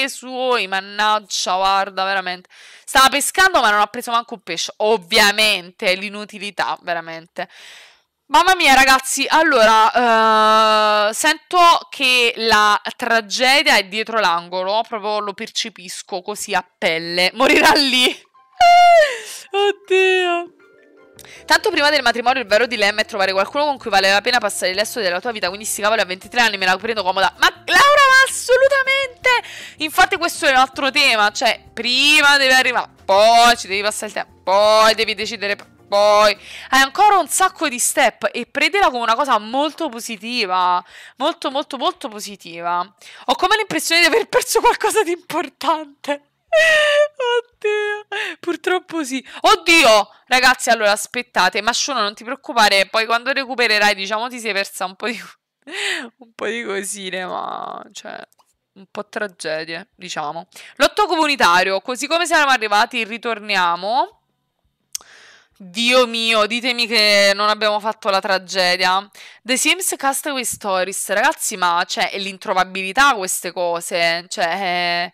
suoi, mannaggia, guarda, veramente. Stava pescando ma non ha preso manco un pesce, ovviamente, l'inutilità, veramente. Mamma mia ragazzi, allora, eh, sento che la tragedia è dietro l'angolo, proprio lo percepisco così a pelle, morirà lì. Oddio. Tanto prima del matrimonio il vero dilemma è trovare qualcuno con cui vale la pena passare il resto della tua vita, quindi sti cavoli a 23 anni me la prendo comoda. Ma Laura, ma assolutamente! Infatti questo è un altro tema, cioè prima devi arrivare, poi ci devi passare il tempo, poi devi decidere, poi hai ancora un sacco di step e prendila come una cosa molto positiva, molto molto molto positiva. Ho come l'impressione di aver perso qualcosa di importante. Oddio, purtroppo sì. Oddio, ragazzi, allora aspettate, Masciuno non ti preoccupare, poi quando recupererai, diciamo, ti sei persa un po' di, un po di cosine, ma... Cioè, un po' tragedie, diciamo. Lotto comunitario, così come siamo arrivati, ritorniamo. Dio mio, ditemi che non abbiamo fatto la tragedia. The Sims Castaway Stories, ragazzi, ma cioè, è l'introvabilità queste cose, cioè... È eh,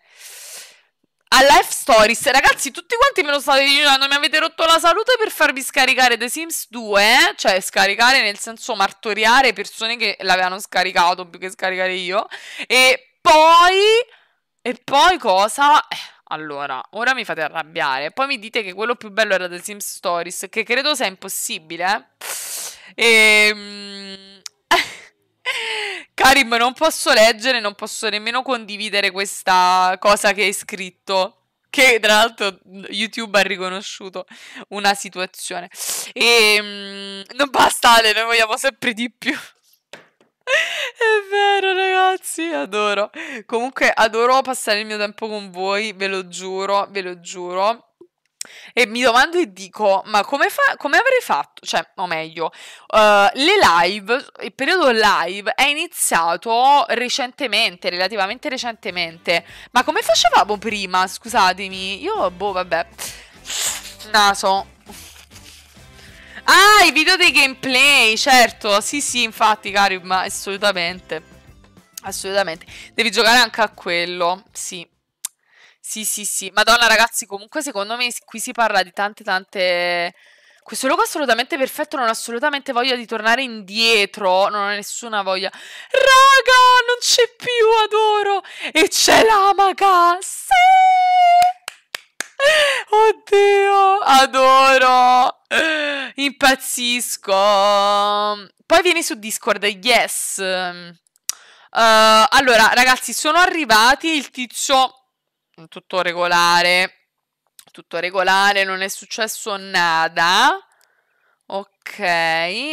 a Life stories. Ragazzi, tutti quanti me lo state dicendo, mi avete rotto la salute per farvi scaricare The Sims 2, eh? cioè scaricare nel senso martoriare persone che l'avevano scaricato più che scaricare io. E poi e poi cosa? Eh, allora, ora mi fate arrabbiare. Poi mi dite che quello più bello era The Sims Stories, che credo sia impossibile. Eh. Ehm Karim, non posso leggere, non posso nemmeno condividere questa cosa che hai scritto. Che tra l'altro YouTube ha riconosciuto una situazione. E ehm, mh, non bastate, noi vogliamo sempre di più. È vero, ragazzi, adoro. Comunque, adoro passare il mio tempo con voi, ve lo giuro, ve lo giuro. E mi domando e dico, ma come, fa- come avrei fatto? Cioè, o meglio, uh, le live, il periodo live è iniziato recentemente, relativamente recentemente. Ma come facevamo prima? Scusatemi, io, boh, vabbè. Naso. Ah, i video dei gameplay, certo. Sì, sì, infatti, cari, ma assolutamente. Assolutamente. Devi giocare anche a quello, sì. Sì, sì, sì. Madonna, ragazzi, comunque secondo me qui si parla di tante, tante... Questo luogo è assolutamente perfetto, non ho assolutamente voglia di tornare indietro, non ho nessuna voglia. Raga, non c'è più, adoro! E c'è l'amaca! Sì! Oddio, adoro! Impazzisco! Poi vieni su Discord, yes! Uh, allora, ragazzi, sono arrivati, il tizio tutto regolare, tutto regolare, non è successo nada. Ok,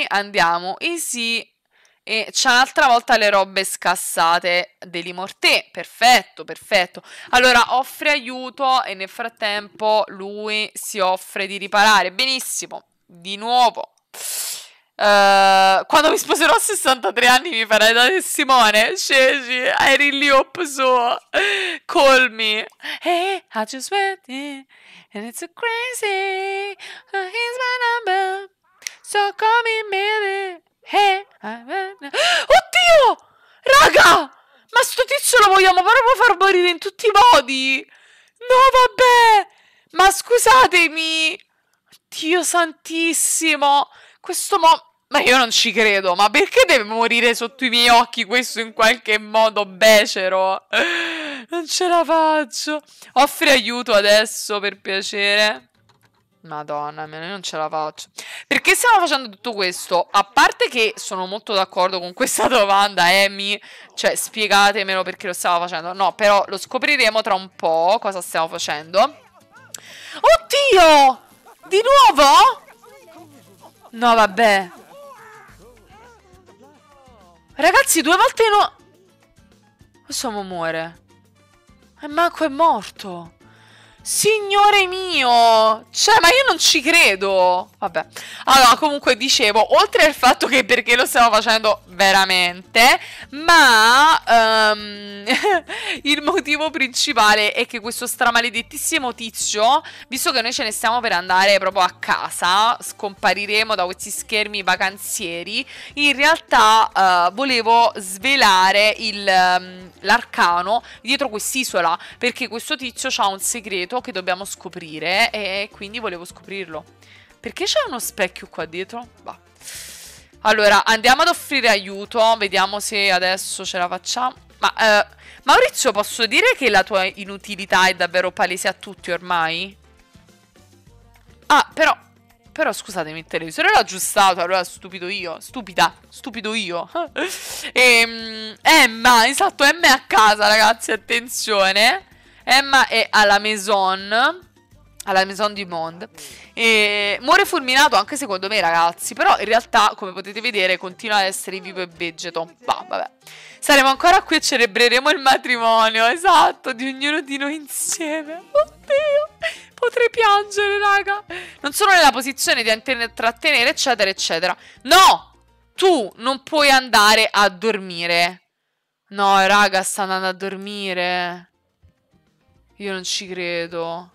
andiamo easy. E c'è un'altra volta le robe scassate dell'Imortè. Perfetto, perfetto. Allora offre aiuto e nel frattempo lui si offre di riparare. Benissimo, di nuovo. Uh, quando mi sposerò a 63 anni mi farai da Simone Scesi, eri really hope so. Call me. Hey, I just went in and it's so crazy. Here's oh, my number. So call me Mary. Hey, I'm Oddio! Raga! Ma sto tizio lo vogliamo proprio far morire in tutti i modi. No, vabbè. Ma scusatemi. Dio santissimo. Questo mo... Ma io non ci credo, ma perché deve morire sotto i miei occhi questo in qualche modo becero? Non ce la faccio. Offri aiuto adesso, per piacere. Madonna, non ce la faccio. Perché stiamo facendo tutto questo? A parte che sono molto d'accordo con questa domanda, Amy. Eh, cioè, spiegatemelo perché lo stiamo facendo. No, però lo scopriremo tra un po' cosa stiamo facendo. Oddio! Di nuovo? No, vabbè. Ragazzi, due volte no... Questo uomo muore. E eh, manco è morto. Signore mio! Cioè, ma io non ci credo! Vabbè. Allora, comunque dicevo, oltre al fatto che perché lo stiamo facendo veramente, ma um, il motivo principale è che questo stramaledettissimo tizio, visto che noi ce ne stiamo per andare proprio a casa, scompariremo da questi schermi vacanzieri, in realtà uh, volevo svelare um, l'arcano dietro quest'isola, perché questo tizio ha un segreto che dobbiamo scoprire e quindi volevo scoprirlo. Perché c'è uno specchio qua dietro? Va. Allora, andiamo ad offrire aiuto. Vediamo se adesso ce la facciamo. Ma, eh, Maurizio, posso dire che la tua inutilità è davvero palese a tutti ormai? Ah, però... Però scusatemi, il televisore l'ho aggiustato, allora stupido io, stupida, stupido io. e, ehm, Emma, esatto, Emma è a casa ragazzi, attenzione. Emma è alla maison alla Maison du Monde. E muore fulminato anche secondo me, ragazzi. Però in realtà, come potete vedere, continua ad essere vivo e vegeto. Bah, vabbè. Saremo ancora qui e celebreremo il matrimonio, esatto, di ognuno di noi insieme. Oddio, potrei piangere, raga. Non sono nella posizione di trattenere, eccetera, eccetera. No! Tu non puoi andare a dormire. No, raga, sta andando a dormire. Io non ci credo.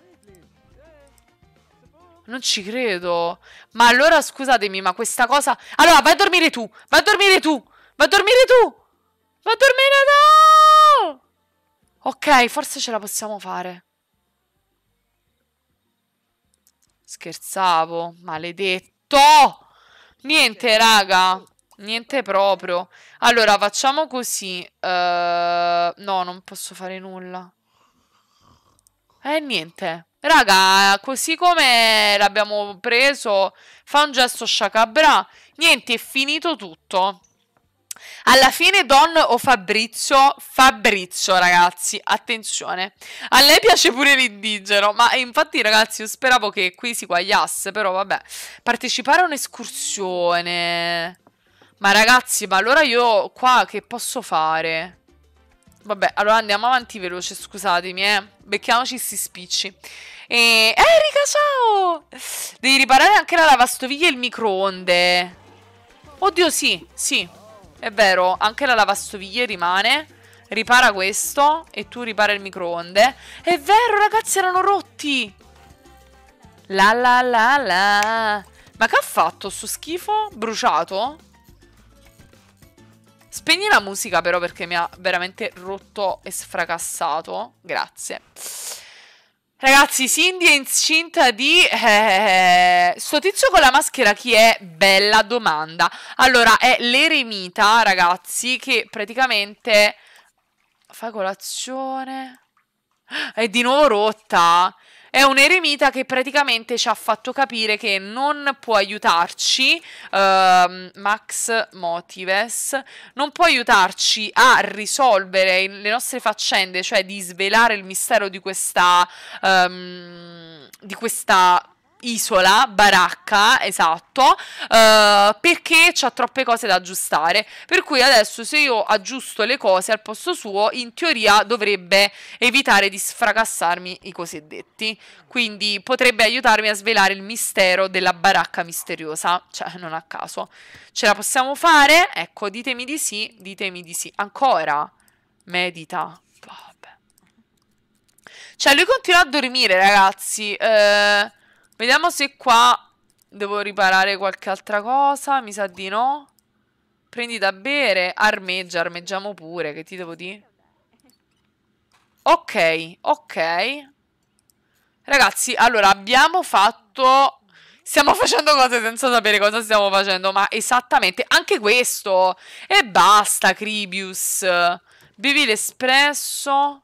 Non ci credo. Ma allora scusatemi, ma questa cosa... Allora, vai a dormire tu! Vai a dormire tu! Vai a dormire tu! Vai a dormire tu! Ok, forse ce la possiamo fare. Scherzavo, maledetto! Niente, raga. Niente proprio. Allora, facciamo così. Uh, no, non posso fare nulla. Eh, niente. Raga, così come l'abbiamo preso, fa un gesto sciacabra. Niente, è finito tutto. Alla fine Don o Fabrizio? Fabrizio, ragazzi, attenzione. A lei piace pure l'indigeno, ma infatti, ragazzi, io speravo che qui si guagliasse, però vabbè. Partecipare a un'escursione. Ma ragazzi, ma allora io qua che posso fare? Vabbè, allora andiamo avanti veloce, scusatemi, eh. Becchiamoci sti spicci. E... Erika, ciao! Devi riparare anche la lavastoviglie e il microonde. Oddio, sì, sì. È vero, anche la lavastoviglie rimane. Ripara questo e tu ripara il microonde. È vero, ragazzi, erano rotti. La la la la. Ma che ha fatto sto schifo? Bruciato? Spegni la musica però perché mi ha veramente rotto e sfracassato. Grazie. Ragazzi, Cindy è incinta di... Eh, sto tizio con la maschera chi è? Bella domanda. Allora, è l'eremita, ragazzi, che praticamente... Fa colazione... È di nuovo rotta. È un eremita che praticamente ci ha fatto capire che non può aiutarci, uh, Max Motives, non può aiutarci a risolvere le nostre faccende, cioè di svelare il mistero di questa... Um, di questa isola, baracca, esatto, uh, perché c'ha troppe cose da aggiustare. Per cui adesso se io aggiusto le cose al posto suo, in teoria dovrebbe evitare di sfracassarmi i cosiddetti. Quindi potrebbe aiutarmi a svelare il mistero della baracca misteriosa, cioè non a caso. Ce la possiamo fare? Ecco, ditemi di sì, ditemi di sì. Ancora? Medita. Vabbè. Cioè lui continua a dormire, ragazzi. Eh... Vediamo se qua devo riparare qualche altra cosa. Mi sa di no. Prendi da bere. Armeggia, armeggiamo pure. Che ti devo dire? Ok, ok. Ragazzi, allora abbiamo fatto... Stiamo facendo cose senza sapere cosa stiamo facendo, ma esattamente anche questo. E basta, Cribius. Bevi l'espresso.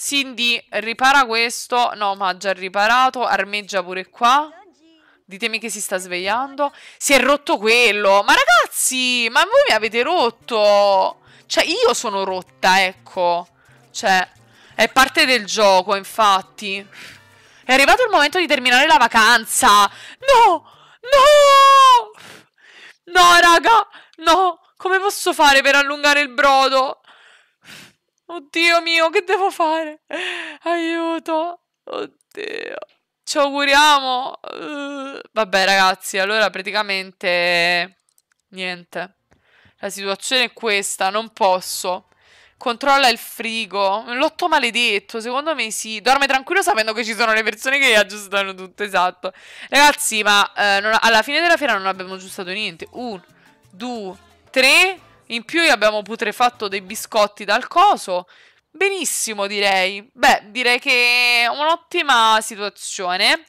Cindy, ripara questo. No, ma ha già riparato. Armeggia pure qua. Ditemi che si sta svegliando. Si è rotto quello. Ma ragazzi, ma voi mi avete rotto. Cioè, io sono rotta, ecco. Cioè, è parte del gioco, infatti. È arrivato il momento di terminare la vacanza. No! No! No, raga! No! Come posso fare per allungare il brodo? Oddio mio, che devo fare? Aiuto! Oddio. Ci auguriamo. Eh. vabbè, ragazzi, allora praticamente niente. La situazione è questa, non posso. Controlla il frigo. Un lotto maledetto, secondo me sì. Dorme tranquillo sapendo che ci sono le persone che aggiustano tutto, esatto. Ragazzi, ma eh, non, alla fine della fiera non abbiamo aggiustato niente. Uno, due, tre, in più abbiamo putrefatto dei biscotti dal coso. Benissimo, direi. Beh, direi che è un'ottima situazione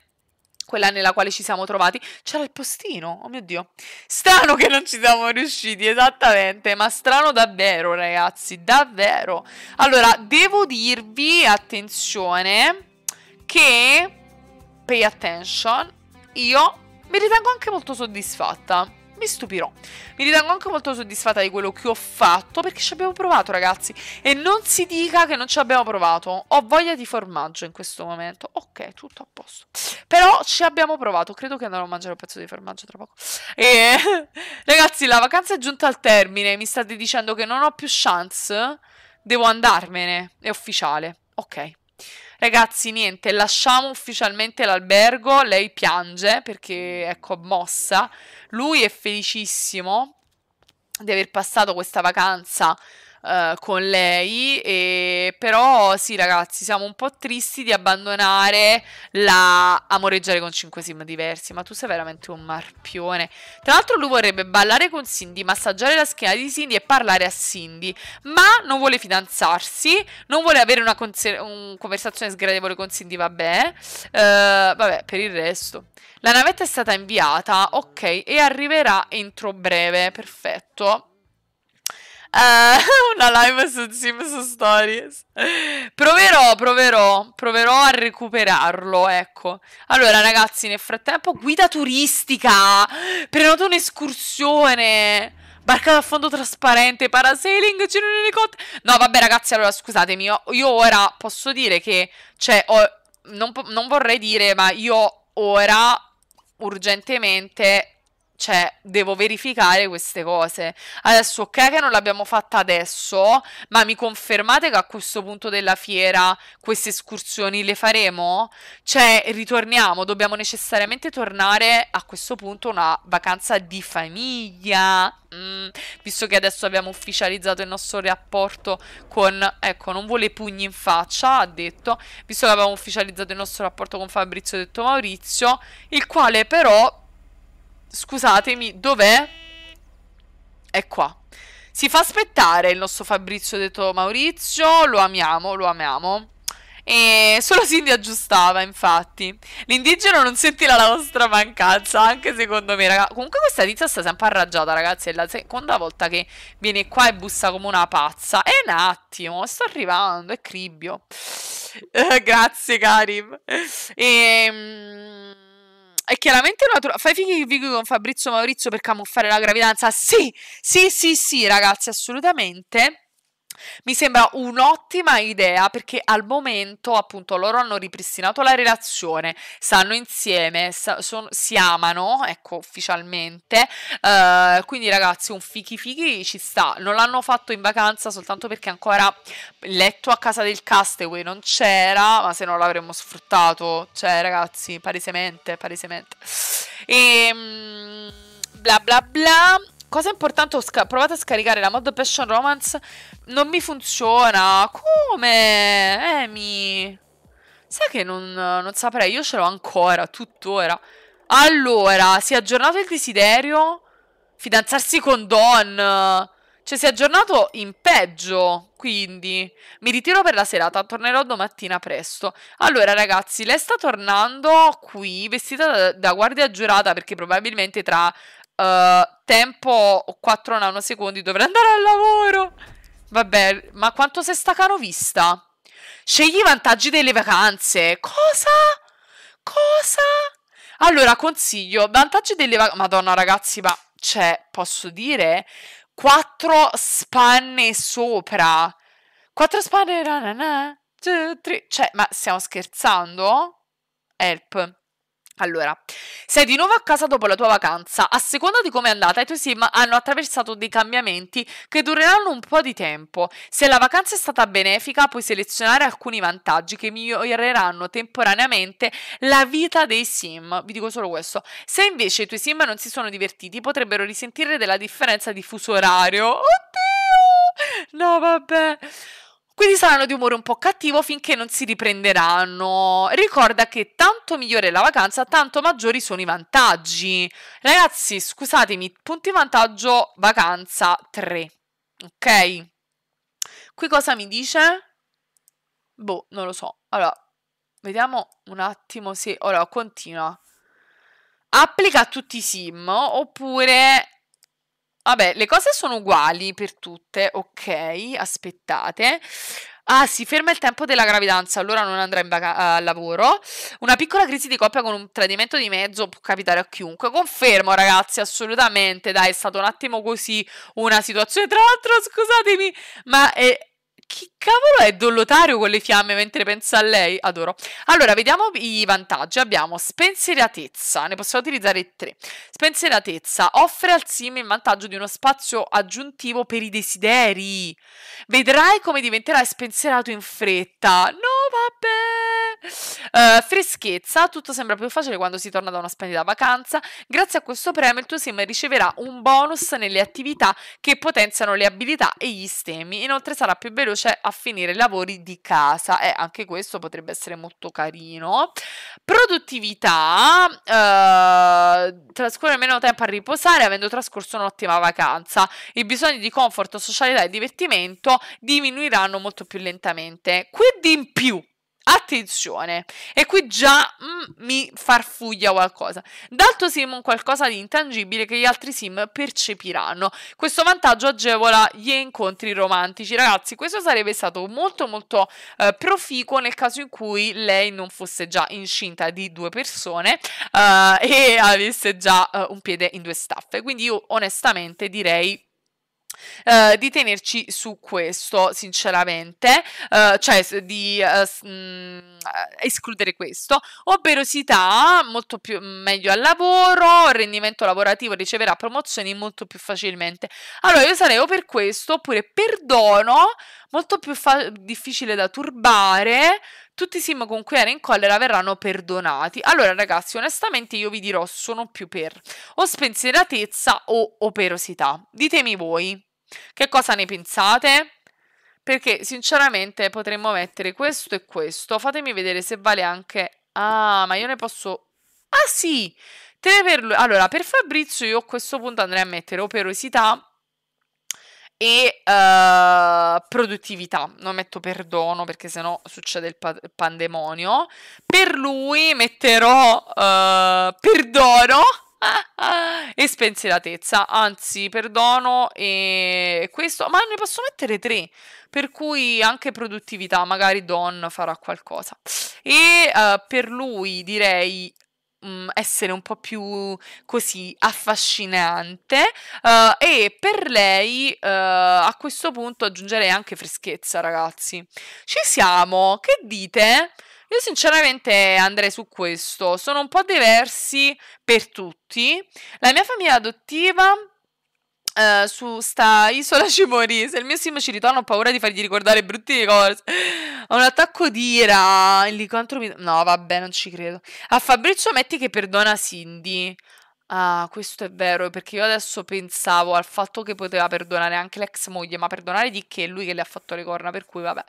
quella nella quale ci siamo trovati, c'era il postino. Oh mio Dio. Strano che non ci siamo riusciti, esattamente, ma strano davvero, ragazzi, davvero. Allora, devo dirvi, attenzione, che, pay attention, io mi ritengo anche molto soddisfatta mi stupirò. Mi ritengo anche molto soddisfatta di quello che ho fatto perché ci abbiamo provato ragazzi e non si dica che non ci abbiamo provato. Ho voglia di formaggio in questo momento. Ok, tutto a posto. Però ci abbiamo provato, credo che andrò a mangiare un pezzo di formaggio tra poco. E ragazzi, la vacanza è giunta al termine, mi state dicendo che non ho più chance? Devo andarmene, è ufficiale. Ok. Ragazzi, niente, lasciamo ufficialmente l'albergo, lei piange perché è commossa, lui è felicissimo di aver passato questa vacanza eh, con lei, e... però sì ragazzi siamo un po' tristi di abbandonare la amoreggiare con 5 sim diversi, ma tu sei veramente un marpione. Tra l'altro lui vorrebbe ballare con Cindy, massaggiare la schiena di Cindy e parlare a Cindy, ma non vuole fidanzarsi, non vuole avere una, un conversazione sgradevole con Cindy, vabbè, uh, vabbè per il resto. La navetta è stata inviata, ok, e arriverà entro breve, perfetto. Eh, una live su Sims Stories. Proverò, proverò, proverò a recuperarlo, ecco. Allora, ragazzi, nel frattempo guida turistica. Prenoto un'escursione. Barca da fondo trasparente, parasailing, giro in elicottero. No, vabbè, ragazzi, allora scusatemi, io, io ora posso dire che, cioè, ho, non, non vorrei dire, ma io ora urgentemente cioè, devo verificare queste cose. Adesso, ok che non l'abbiamo fatta adesso, ma mi confermate che a questo punto della fiera queste escursioni le faremo? Cioè, ritorniamo, dobbiamo necessariamente tornare a questo punto una vacanza di famiglia. Mm, visto che adesso abbiamo ufficializzato il nostro rapporto con, ecco, non vuole pugni in faccia, ha detto, visto che abbiamo ufficializzato il nostro rapporto con Fabrizio detto Maurizio, il quale però scusatemi, dov'è? È qua. Si fa aspettare il nostro Fabrizio detto Maurizio, lo amiamo, lo amiamo. E solo Cindy aggiustava, infatti. L'indigeno non sentirà la nostra mancanza, anche secondo me, raga. Comunque questa tizia sta sempre arraggiata, ragazzi. È la seconda volta che viene qua e bussa come una pazza. È eh, un attimo, sto arrivando, è cribbio. Eh, grazie, Karim. Ehm è chiaramente una tro- fai fighi fighi con Fabrizio Maurizio per camuffare la gravidanza? Sì, sì, sì, sì, ragazzi, assolutamente mi sembra un'ottima idea perché al momento appunto loro hanno ripristinato la relazione, stanno insieme, sa- son- si amano, ecco ufficialmente, uh, quindi ragazzi un fichi fichi ci sta, non l'hanno fatto in vacanza soltanto perché ancora letto a casa del castaway non c'era, ma se no l'avremmo sfruttato, cioè ragazzi palesemente, palesemente. E, ehm, bla bla bla Cosa importante, ho provato a scaricare la mod Passion Romance. Non mi funziona. Come? Emi. Eh, sai che non, non saprei. Io ce l'ho ancora, tuttora. Allora, si è aggiornato il desiderio. Fidanzarsi con Don. Cioè, si è aggiornato in peggio. Quindi, mi ritiro per la serata. Tornerò domattina presto. Allora, ragazzi, lei sta tornando qui vestita da, da guardia giurata perché probabilmente tra. Uh, tempo 4 nanosecondi dovrei andare al lavoro. Vabbè, ma quanto sei staccano vista? Scegli i vantaggi delle vacanze. Cosa? Cosa? Allora, consiglio, vantaggi delle vacanze... Madonna, ragazzi, ma... c'è, cioè, posso dire? 4 spanne sopra. 4 spanne... cioè, ma stiamo scherzando? Help. Allora, sei di nuovo a casa dopo la tua vacanza. A seconda di come è andata, i tuoi sim hanno attraversato dei cambiamenti che dureranno un po' di tempo. Se la vacanza è stata benefica, puoi selezionare alcuni vantaggi che miglioreranno temporaneamente la vita dei sim. Vi dico solo questo. Se invece i tuoi sim non si sono divertiti, potrebbero risentire della differenza di fuso orario. Oddio! No, vabbè. Quindi saranno di umore un po' cattivo finché non si riprenderanno. Ricorda che tanto migliore è la vacanza, tanto maggiori sono i vantaggi. Ragazzi, scusatemi, punti vantaggio vacanza 3. Ok? Qui cosa mi dice? Boh, non lo so. Allora, vediamo un attimo se... Ora, allora, continua applica a tutti i sim oppure Vabbè, le cose sono uguali per tutte, ok, aspettate. Ah, si ferma il tempo della gravidanza, allora non andrà in eh, al lavoro. Una piccola crisi di coppia con un tradimento di mezzo può capitare a chiunque. Confermo, ragazzi, assolutamente. Dai, è stato un attimo così una situazione. Tra l'altro, scusatemi, ma è, chi cavolo è Dollotario con le fiamme mentre pensa a lei? Adoro. Allora, vediamo i vantaggi. Abbiamo spensieratezza, ne possiamo utilizzare tre. Spensieratezza offre al sim il vantaggio di uno spazio aggiuntivo per i desideri. Vedrai come diventerai spensierato in fretta. No, vabbè. Eh, freschezza, tutto sembra più facile quando si torna da una splendida vacanza. Grazie a questo premio il tuo sim riceverà un bonus nelle attività che potenziano le abilità e gli stemmi. Inoltre sarà più veloce a finire i lavori di casa. E eh, anche questo potrebbe essere molto carino. Produttività, uh, trascorre meno tempo a riposare avendo trascorso un'ottima vacanza. I bisogni di comfort, socialità e divertimento diminuiranno molto più lentamente. Quindi in più Attenzione, e qui già mm, mi farfuglia qualcosa. D'alto sim un qualcosa di intangibile che gli altri sim percepiranno. Questo vantaggio agevola gli incontri romantici. Ragazzi, questo sarebbe stato molto molto eh, proficuo nel caso in cui lei non fosse già incinta di due persone eh, e avesse già eh, un piede in due staffe. Quindi io onestamente direi eh, di tenerci su questo, sinceramente, eh, cioè di eh, mh, mm, eh, escludere questo, operosità molto più, mm, meglio al lavoro, rendimento lavorativo, riceverà promozioni molto più facilmente. Allora io sarei o per questo oppure perdono, molto più difficile da turbare, tutti i sim con cui era in collera verranno perdonati. Allora, ragazzi, onestamente io vi dirò sono più per o spensieratezza o operosità. Ditemi voi. Che cosa ne pensate? Perché sinceramente potremmo mettere questo e questo. Fatemi vedere se vale anche... Ah, ma io ne posso... Ah sì! Tre per lui. Allora, per Fabrizio io a questo punto andrei a mettere operosità e uh, produttività. Non metto perdono perché sennò succede il, pa pandemonio. Per lui metterò uh, perdono e spensieratezza, anzi perdono e questo, ma ne posso mettere tre, per cui anche produttività, magari Don farà qualcosa. E uh, per lui direi mm, essere un po' più così affascinante uh, e per lei uh, a questo punto aggiungerei anche freschezza ragazzi ci siamo che dite io sinceramente andrei su questo. Sono un po' diversi per tutti. La mia famiglia adottiva Uh, su sta isola ci morì. Se il mio sim ci ritorna, ho paura di fargli ricordare brutti cose. Ho un attacco di ira. Il licantropi. No, vabbè, non ci credo. A Fabrizio metti che perdona Cindy. Ah, questo è vero, perché io adesso pensavo al fatto che poteva perdonare anche l'ex moglie, ma perdonare di che? È lui che le ha fatto le corna, per cui vabbè.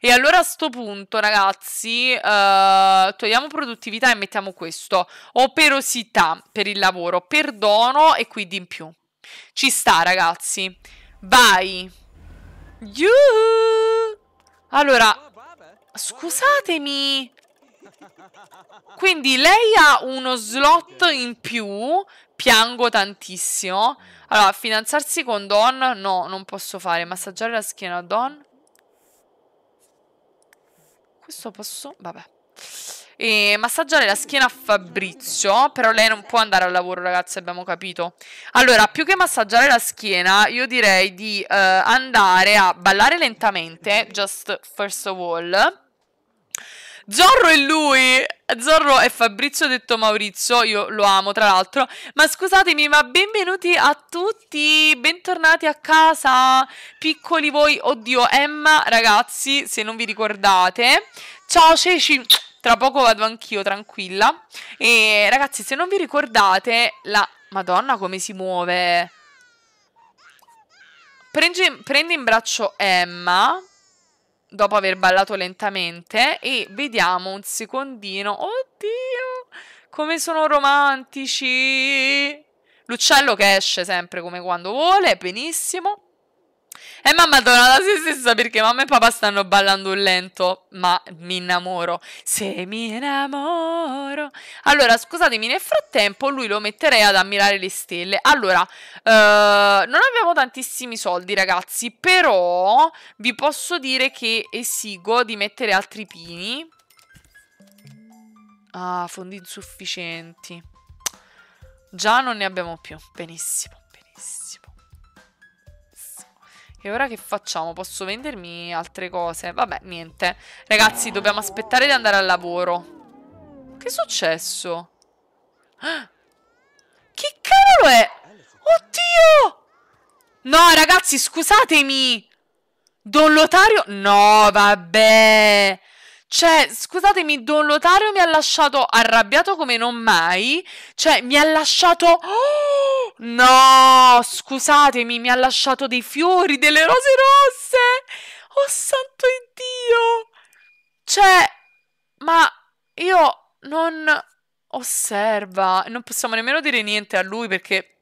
E allora a sto punto, ragazzi, eh, togliamo produttività e mettiamo questo. Operosità per il lavoro, perdono e quindi in più. Ci sta, ragazzi. Vai. Yuhu! Allora, scusatemi, quindi lei ha uno slot in più, piango tantissimo. Allora, fidanzarsi con Don, no, non posso fare. Massaggiare la schiena a Don. Questo posso... Vabbè. E massaggiare la schiena a Fabrizio, però lei non può andare al lavoro, ragazzi, abbiamo capito. Allora, più che massaggiare la schiena, io direi di uh, andare a ballare lentamente, just first of all. Zorro è lui! Zorro è Fabrizio detto Maurizio, io lo amo tra l'altro. Ma scusatemi, ma benvenuti a tutti, bentornati a casa, piccoli voi. Oddio, Emma, ragazzi, se non vi ricordate. Ciao Ceci, tra poco vado anch'io, tranquilla. E ragazzi, se non vi ricordate, la... Madonna come si muove! Prende in braccio Emma, dopo aver ballato lentamente e vediamo un secondino. Oddio, come sono romantici! L'uccello che esce sempre come quando vuole, benissimo. E mamma torna da se stessa perché mamma e papà stanno ballando un lento, ma mi innamoro. Se mi innamoro. Allora, scusatemi, nel frattempo lui lo metterei ad ammirare le stelle. Allora, eh, non abbiamo tantissimi soldi, ragazzi, però vi posso dire che esigo di mettere altri pini. Ah, fondi insufficienti. Già non ne abbiamo più. Benissimo, benissimo. E ora che facciamo? Posso vendermi altre cose? Vabbè, niente. Ragazzi, dobbiamo aspettare di andare al lavoro. Che è successo? Ah! Che cavolo è? Oddio! No, ragazzi, scusatemi! Don Lotario? No, vabbè! Cioè, scusatemi, Don Lotario mi ha lasciato arrabbiato come non mai. Cioè, mi ha lasciato... Oh! No, scusatemi, mi ha lasciato dei fiori, delle rose rosse. Oh santo Dio. Cioè, ma io non osserva, non possiamo nemmeno dire niente a lui perché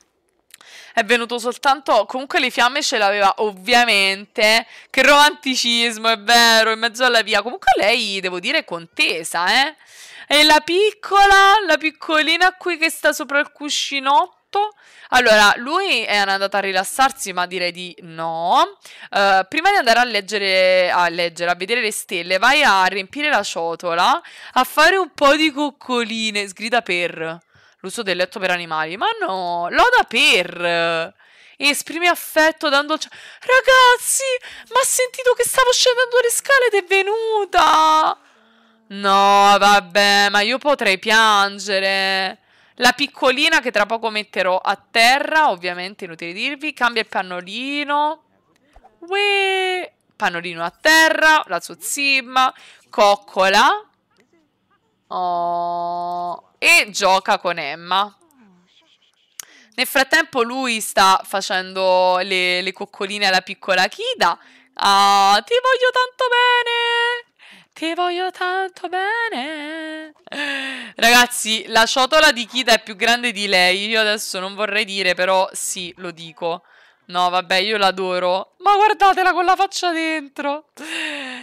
è venuto soltanto, comunque le fiamme ce l'aveva ovviamente, che romanticismo è vero, in mezzo alla via, comunque lei devo dire è contesa eh, e la piccola, la piccolina qui che sta sopra il cuscinotto allora, lui è andato a rilassarsi, ma direi di no. Uh, prima di andare a leggere, a leggere, a vedere le stelle, vai a riempire la ciotola, a fare un po' di coccoline. Sgrida per l'uso del letto per animali. Ma no, loda per esprimi affetto dando Ragazzi, ma ha sentito che stavo scendendo le scale ed è venuta! No, vabbè, ma io potrei piangere. La piccolina che tra poco metterò a terra, ovviamente, inutile dirvi. Cambia il pannolino. Uè! Pannolino a terra, la zozzimma, coccola. Oh, e gioca con Emma. Nel frattempo lui sta facendo le, le coccoline alla piccola Kida. Ah, ti voglio tanto bene! Ti voglio tanto bene. Ragazzi, la ciotola di Kida è più grande di lei. Io adesso non vorrei dire, però sì, lo dico. No, vabbè, io l'adoro. Ma guardatela con la faccia dentro.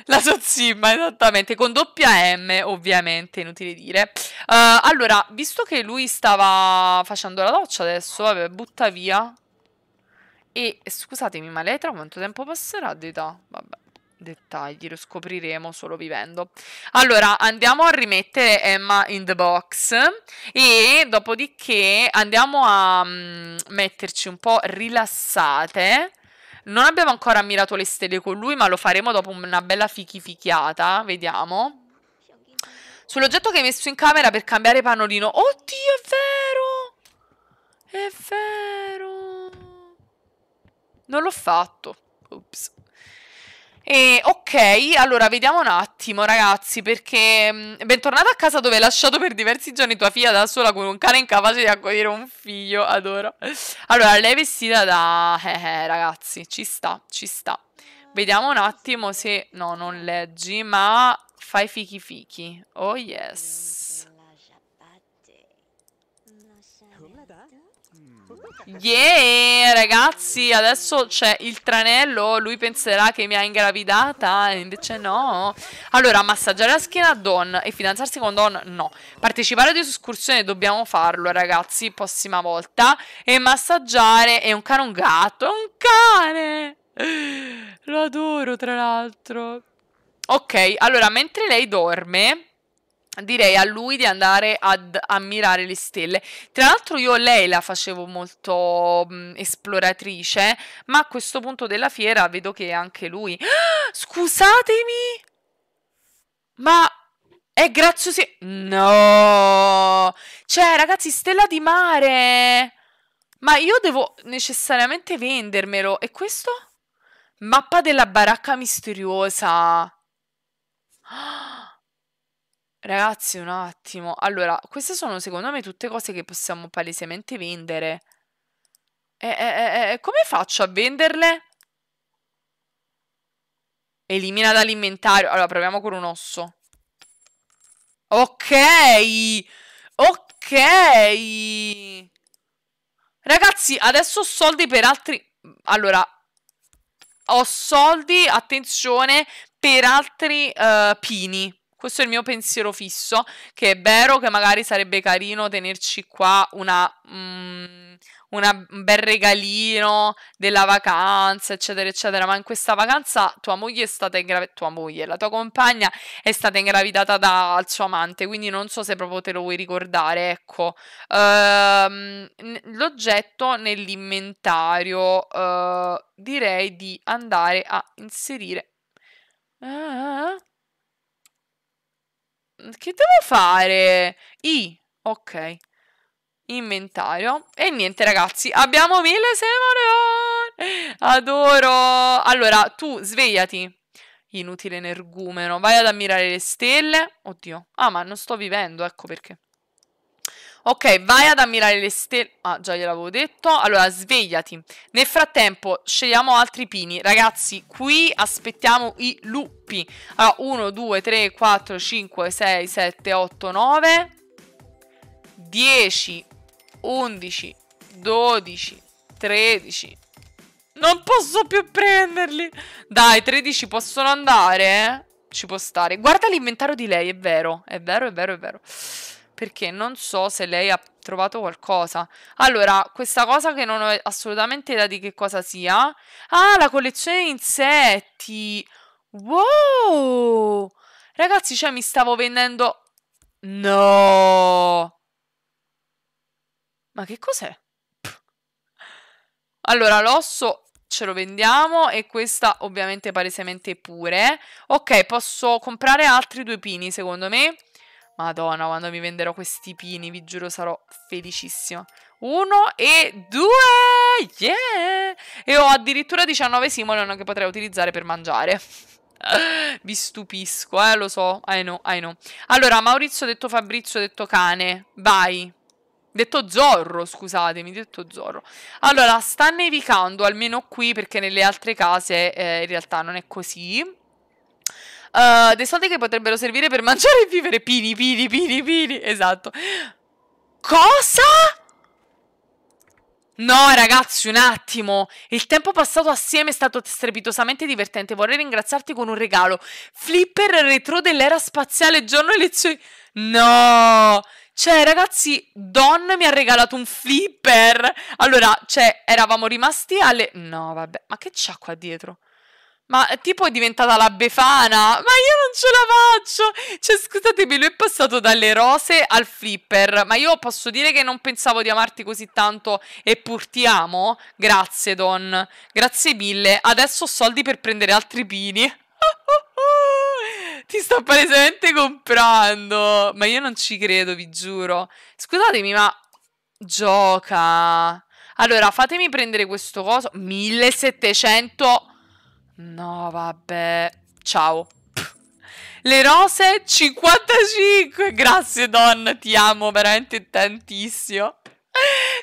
La sozzimma, esattamente. Con doppia M, ovviamente, inutile dire. Uh, allora, visto che lui stava facendo la doccia adesso, vabbè, butta via. E, scusatemi, ma lei tra quanto tempo passerà d'età? Vabbè dettagli, lo scopriremo solo vivendo. Allora, andiamo a rimettere Emma in the box e dopodiché andiamo a um, metterci un po' rilassate. Non abbiamo ancora ammirato le stelle con lui, ma lo faremo dopo una bella fichi vediamo. Sull'oggetto che hai messo in camera per cambiare panolino. Oddio, è vero! È vero! Non l'ho fatto. Ops. E ok, allora vediamo un attimo ragazzi, perché mm, bentornata a casa dove hai lasciato per diversi giorni tua figlia da sola con un cane incapace di accogliere un figlio, adoro. Allora, lei è vestita da... Eh, eh ragazzi, ci sta, ci sta. Vediamo un attimo se... No, non leggi, ma fai fichi fichi. Oh yes. Yeah, ragazzi, adesso c'è il tranello, lui penserà che mi ha ingravidata, invece no. Allora, massaggiare la schiena a Don e fidanzarsi con Don, no. Partecipare ad escursione, dobbiamo farlo, ragazzi, prossima volta. E massaggiare, è un cane un gatto, è un cane! Lo adoro, tra l'altro. Ok, allora, mentre lei dorme direi a lui di andare ad ammirare le stelle. Tra l'altro io lei la facevo molto mh, esploratrice, ma a questo punto della fiera vedo che anche lui... scusatemi! Ma è graziosissimo... No! Cioè, ragazzi, stella di mare! Ma io devo necessariamente vendermelo. E questo? Mappa della baracca misteriosa. Ah! Ragazzi, un attimo. Allora, queste sono secondo me tutte cose che possiamo palesemente vendere. E, e, e come faccio a venderle? Elimina dall'inventario. Allora, proviamo con un osso. Ok! Ok! Ragazzi, adesso ho soldi per altri... Allora, ho soldi, attenzione, per altri uh, pini. Questo è il mio pensiero fisso, che è vero che magari sarebbe carino tenerci qua una... Mm, un bel regalino della vacanza, eccetera, eccetera. Ma in questa vacanza tua moglie è stata ingravidata, tua moglie, la tua compagna è stata ingravidata dal suo amante, quindi non so se proprio te lo vuoi ricordare. Ecco, ehm, l'oggetto nell'inventario eh, direi di andare a inserire. Ah, ah, ah che devo fare? I. Ok. Inventario. E niente ragazzi, abbiamo mille Semoleon! Adoro! Allora, tu svegliati. Inutile energumeno. Vai ad ammirare le stelle. Oddio. Ah, ma non sto vivendo, ecco perché. Ok, vai ad ammirare le stelle. Ah, già gliel'avevo detto. Allora, svegliati. Nel frattempo, scegliamo altri pini. Ragazzi, qui aspettiamo i lupi. Allora, 1, 2, 3, 4, 5, 6, 7, 8, 9, 10, 11, 12, 13. Non posso più prenderli. Dai, 13 possono andare, eh? Ci può stare. Guarda l'inventario di lei, è vero. È vero, è vero, è vero perché non so se lei ha trovato qualcosa. Allora, questa cosa che non ho assolutamente idea di che cosa sia. Ah, la collezione di insetti. Wow! Ragazzi, cioè mi stavo vendendo... No! Ma che cos'è? Allora, l'osso ce lo vendiamo e questa ovviamente palesemente pure. Ok, posso comprare altri due pini secondo me. Madonna, quando mi venderò questi pini, vi giuro sarò felicissima. Uno e due! Yeah! E ho addirittura 19 Simon che potrei utilizzare per mangiare. vi stupisco, eh, lo so. I know, I know. Allora, Maurizio detto Fabrizio detto cane. Vai. Detto Zorro, scusatemi, detto Zorro. Allora, sta nevicando almeno qui perché nelle altre case eh, in realtà non è così. Uh, dei soldi che potrebbero servire per mangiare e vivere. Pini, pini, pini, pini. Esatto. Cosa? No, ragazzi, un attimo. Il tempo passato assieme è stato strepitosamente divertente. Vorrei ringraziarti con un regalo. Flipper retro dell'era spaziale, giorno e lezioni. No! Cioè, ragazzi, Don mi ha regalato un flipper. Allora, cioè, eravamo rimasti alle... No, vabbè, ma che c'ha qua dietro? Ma eh, tipo è diventata la Befana? Ma io non ce la faccio! Cioè, scusatemi, lui è passato dalle rose al flipper. Ma io posso dire che non pensavo di amarti così tanto e pur ti amo? Grazie, Don. Grazie mille. Adesso ho soldi per prendere altri pini. ti sto palesemente comprando. Ma io non ci credo, vi giuro. Scusatemi, ma... Gioca. Allora, fatemi prendere questo coso. 1700... No, vabbè. Ciao. Le rose 55. Grazie, donna. Ti amo veramente tantissimo.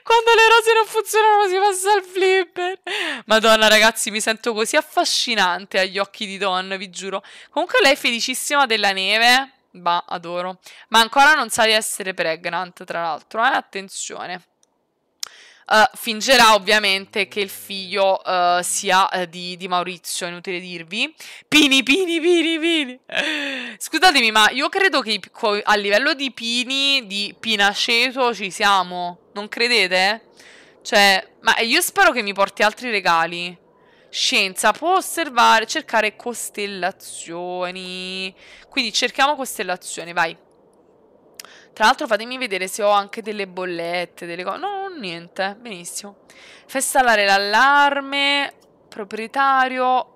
Quando le rose non funzionano si passa al flipper. Madonna ragazzi, mi sento così affascinante agli occhi di Don, vi giuro. Comunque lei è felicissima della neve. Bah, adoro. Ma ancora non sa di essere pregnant, tra l'altro, eh? Attenzione. Eh, fingerà ovviamente che il figlio uh, sia uh, di, di, Maurizio, inutile dirvi. Pini, Pini, Pini, Pini. Scusatemi, ma io credo che a livello di Pini, di Pinaceto, ci siamo. Non credete? Cioè, ma io spero che mi porti altri regali. Scienza, può osservare, cercare costellazioni. Quindi cerchiamo costellazioni, vai. Tra l'altro fatemi vedere se ho anche delle bollette, delle cose. No, niente, benissimo. Festa l'allarme, proprietario,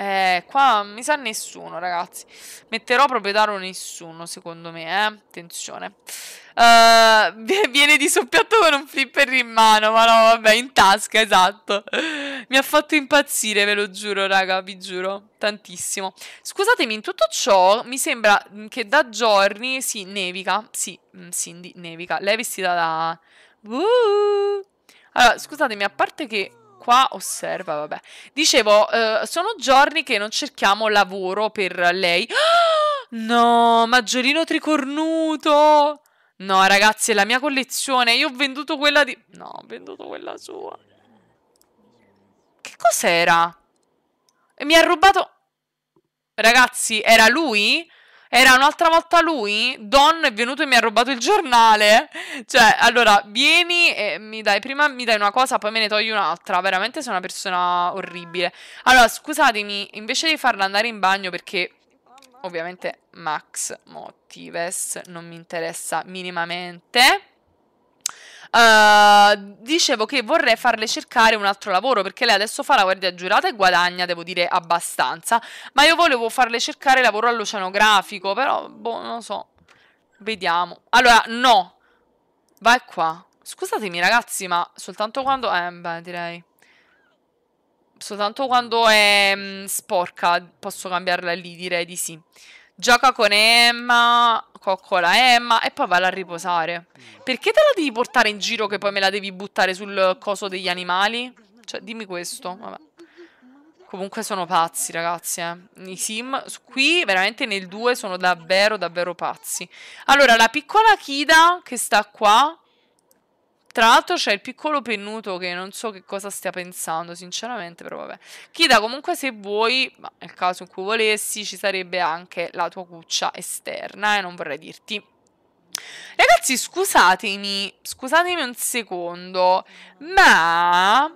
eh, qua mi sa nessuno, ragazzi. Metterò proprietario nessuno, secondo me, eh. Attenzione. Uh, viene di soppiatto con un flipper in mano, ma no, vabbè, in tasca, esatto. Mi ha fatto impazzire, ve lo giuro, raga, vi giuro. Tantissimo. Scusatemi, in tutto ciò, mi sembra mm, che da giorni... si nevica. Sì, mm, Cindy, nevica. Lei è vestita da... Uh! Allora, scusatemi, a parte che qua osserva, vabbè. Dicevo, eh, sono giorni che non cerchiamo lavoro per lei. no, maggiolino tricornuto! No, ragazzi, è la mia collezione. Io ho venduto quella di... No, ho venduto quella sua. Che cos'era? Mi ha rubato... Ragazzi, era lui? Era un'altra volta lui? Don è venuto e mi ha rubato il giornale? Cioè, allora, vieni e mi dai prima mi dai una cosa, poi me ne togli un'altra. Veramente sono una persona orribile. Allora, scusatemi, invece di farla andare in bagno perché ovviamente Max Motives non mi interessa minimamente... Uh, dicevo che vorrei farle cercare un altro lavoro perché lei adesso fa la guardia giurata e guadagna, devo dire, abbastanza. Ma io volevo farle cercare lavoro all'oceanografico, però, boh, non lo so. Vediamo. Allora, no. Vai qua. Scusatemi ragazzi, ma soltanto quando... Eh, beh, direi... Soltanto quando è mh, mm, sporca posso cambiarla lì, direi di sì gioca con Emma, coccola Emma e poi va a riposare. Mm. Perché te la devi portare in giro che poi me la devi buttare sul coso degli animali? Cioè, dimmi questo, vabbè. Comunque sono pazzi, ragazzi, eh. I sim qui, veramente nel 2, sono davvero, davvero pazzi. Allora, la piccola Kida, che sta qua, tra l'altro c'è il piccolo pennuto che non so che cosa stia pensando, sinceramente, però vabbè. Chida, comunque se vuoi, ma nel caso in cui volessi, ci sarebbe anche la tua cuccia esterna, e eh, non vorrei dirti. Ragazzi, scusatemi, scusatemi un secondo, ma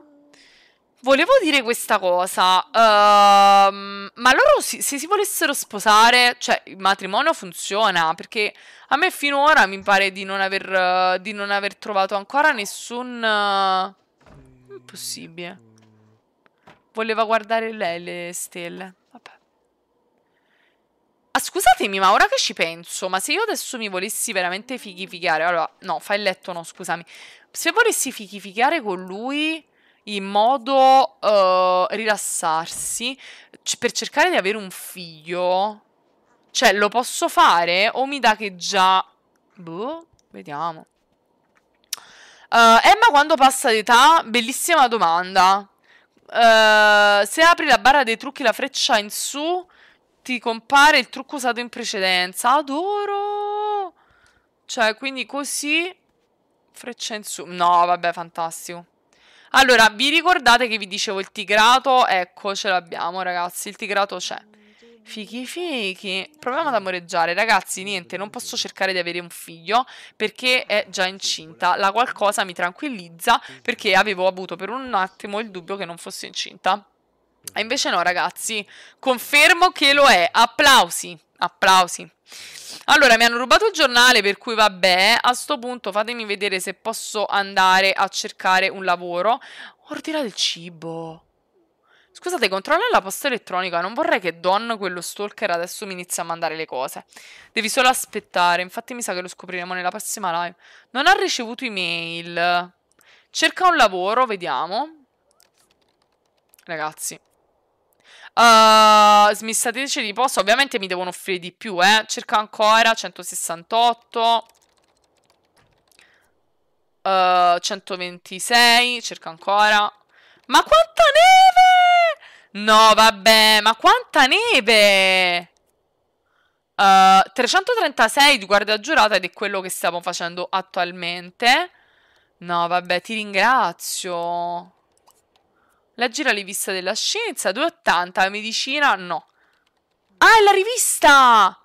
Volevo dire questa cosa, uh, ma loro si, se si volessero sposare, cioè il matrimonio funziona, perché a me finora mi pare di non aver, uh, di non aver trovato ancora nessun... Uh, impossibile. Voleva guardare lei le stelle, vabbè. Ah, scusatemi, ma ora che ci penso, ma se io adesso mi volessi veramente fichificare, allora, no, fai il letto, no, scusami. Se volessi fichificare con lui in modo uh, rilassarsi c- per cercare di avere un figlio. Cioè, lo posso fare o mi dà che già... Boh, vediamo. Uh, Emma quando passa d'età? Bellissima domanda. Uh, se apri la barra dei trucchi, la freccia in su, ti compare il trucco usato in precedenza. Adoro! Cioè, quindi così, freccia in su. No, vabbè, fantastico. Allora, vi ricordate che vi dicevo il tigrato? Ecco, ce l'abbiamo, ragazzi. Il tigrato c'è. Fichi fichi. Proviamo ad amoreggiare. Ragazzi, niente, non posso cercare di avere un figlio perché è già incinta. La qualcosa mi tranquillizza perché avevo avuto per un attimo il dubbio che non fosse incinta. E invece no, ragazzi. Confermo che lo è. Applausi. Applausi. Allora, mi hanno rubato il giornale, per cui vabbè, a sto punto fatemi vedere se posso andare a cercare un lavoro. Ordina il cibo. Scusate, controlla la posta elettronica, non vorrei che Don, quello stalker, adesso mi inizia a mandare le cose. Devi solo aspettare, infatti mi sa che lo scopriremo nella prossima live. Non ha ricevuto email. Cerca un lavoro, vediamo. Ragazzi, Uh, ehm, smissatrice di posto, ovviamente mi devono offrire di più, eh. Circa ancora 168. Uh, 126, cerca ancora. Ma quanta neve! No, vabbè, ma quanta neve! Uh, ehm, 336 di guardia giurata ed è quello che stiamo facendo attualmente. No, vabbè, ti ringrazio. La gira rivista della scienza, 2,80, la medicina no. Ah, è la rivista!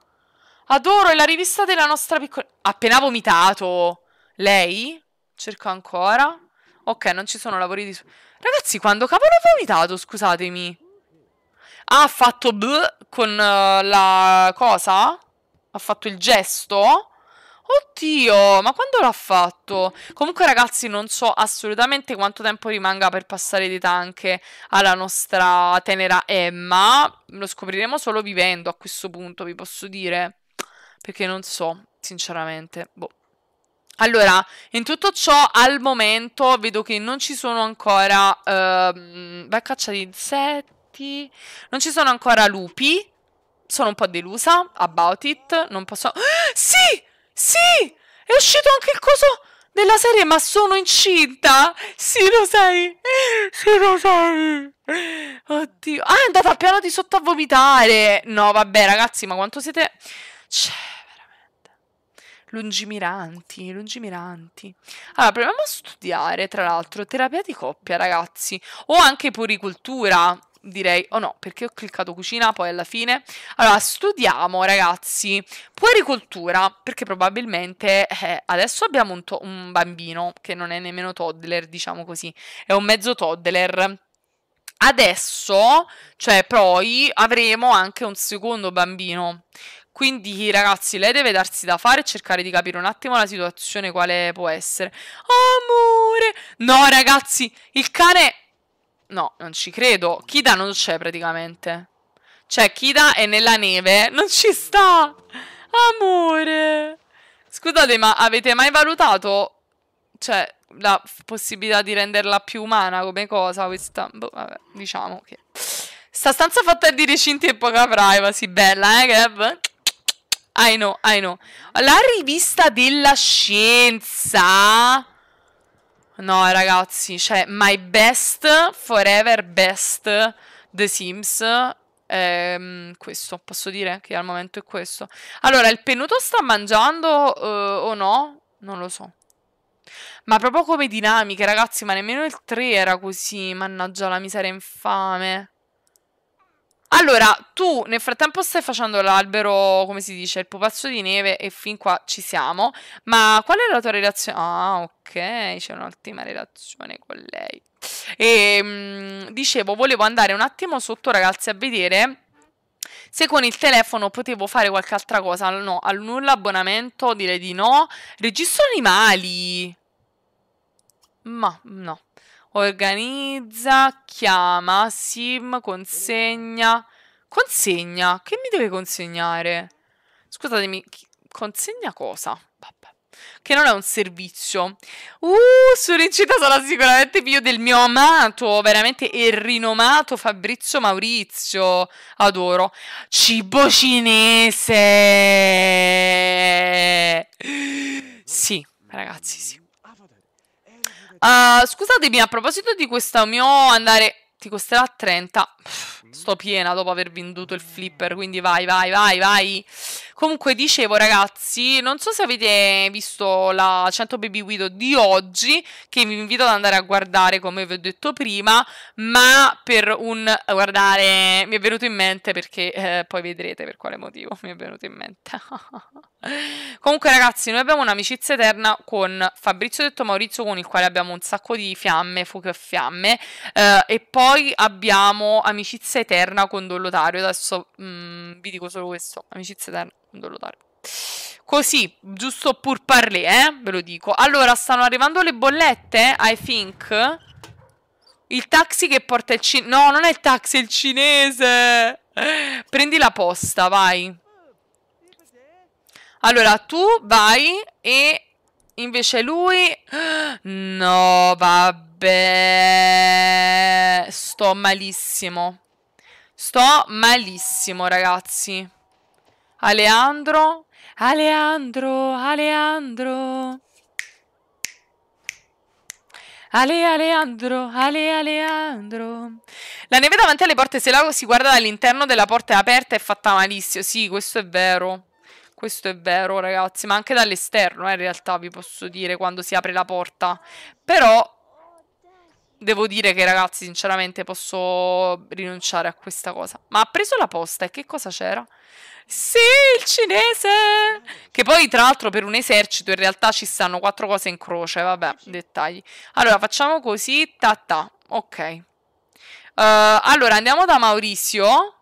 Adoro, è la rivista della nostra piccola... Appena vomitato. Lei? Cerco ancora. Ok, non ci sono lavori di... Ragazzi, quando cavolo ho vomitato, scusatemi. ha fatto B con uh, la cosa? Ha fatto il gesto? Oddio, ma quando l'ha fatto? Comunque ragazzi non so assolutamente quanto tempo rimanga per passare di tanche alla nostra tenera Emma, lo scopriremo solo vivendo a questo punto, vi posso dire, perché non so, sinceramente, boh. Allora, in tutto ciò al momento vedo che non ci sono ancora... Uh, beh, caccia di insetti... Non ci sono ancora lupi, sono un po' delusa about it, non posso... Ah, sì! Sì! È uscito anche il coso della serie Ma sono incinta! Sì, lo sai! Sì, lo sai! Oddio! Ah, è andata piano di sotto a vomitare! No, vabbè, ragazzi, ma quanto siete... Cioè, veramente... Lungimiranti, lungimiranti. Allora, proviamo a studiare, tra l'altro, terapia di coppia, ragazzi. O anche puricultura direi o oh no, perché ho cliccato cucina poi alla fine. Allora, studiamo ragazzi, puericoltura, perché probabilmente eh, adesso abbiamo un, un bambino che non è nemmeno toddler, diciamo così, è un mezzo toddler. Adesso, cioè poi, avremo anche un secondo bambino. Quindi, ragazzi, lei deve darsi da fare e cercare di capire un attimo la situazione quale può essere. Amore! No, ragazzi, il cane No, non ci credo. Kida non c'è praticamente. Cioè, Kida è nella neve. Non ci sta! Amore! Scusate, ma avete mai valutato... Cioè, la possibilità di renderla più umana come cosa questa... Boh, vabbè, diciamo che... Sta stanza fatta di recinti e poca privacy. Bella, eh, Kev? I know, I know. La rivista della scienza... No, ragazzi, cioè, my best, forever best The Sims ehm, questo, posso dire che al momento è questo. Allora, il penuto sta mangiando eh, o no? Non lo so. Ma proprio come dinamiche, ragazzi, ma nemmeno il 3 era così, mannaggia la miseria infame. Allora, tu nel frattempo stai facendo l'albero, come si dice, il pupazzo di neve e fin qua ci siamo, ma qual è la tua relazione? Ah, ok, c'è un'ottima relazione con lei. E, ehm, mh, dicevo, volevo andare un attimo sotto, ragazzi, a vedere se con il telefono potevo fare qualche altra cosa. No, al nulla abbonamento, direi di no. Registro animali. Ma no organizza, chiama, sim, consegna. Consegna? Che mi deve consegnare? Scusatemi, consegna cosa? Vabbè. Che non è un servizio. Uh, sono incita sarà sicuramente figlio del mio amato, veramente il rinomato Fabrizio Maurizio. Adoro. Cibo cinese. Sì, ragazzi, sì. Uh, scusatemi, a proposito di questo mio andare... Ti costerà 30. Sto piena dopo aver venduto il flipper, quindi vai, vai, vai, vai. Comunque dicevo ragazzi, non so se avete visto la 100 Baby Guido di oggi, che vi invito ad andare a guardare come vi ho detto prima, ma per un guardare mi è venuto in mente perché eh, poi vedrete per quale motivo mi è venuto in mente. Comunque ragazzi, noi abbiamo un'amicizia eterna con Fabrizio Detto Maurizio, con il quale abbiamo un sacco di fiamme, fuoco e fiamme, eh, e poi abbiamo amicizia eterna con Don Lotario, adesso mh, mm, vi dico solo questo, amicizia eterna non lo Così, giusto pur parlé, eh, ve lo dico. Allora, stanno arrivando le bollette, I think. Il taxi che porta il cinese. No, non è il taxi, è il cinese. Prendi la posta, vai. Allora, tu vai e invece lui... No, vabbè. Sto malissimo. Sto malissimo, ragazzi. Aleandro, Aleandro, Aleandro. Ale Aleandro, Ale Aleandro. La neve davanti alle porte se la si guarda dall'interno della porta è aperta è fatta malissimo. Sì, questo è vero. Questo è vero, ragazzi. Ma anche dall'esterno, eh, in realtà, vi posso dire, quando si apre la porta. Però, devo dire che, ragazzi, sinceramente posso rinunciare a questa cosa. Ma ha preso la posta e che cosa c'era? Sì, il cinese! Che poi, tra l'altro, per un esercito in realtà ci stanno quattro cose in croce, vabbè, dettagli. Allora, facciamo così, ta ta, ok. Uh, allora, andiamo da Maurizio.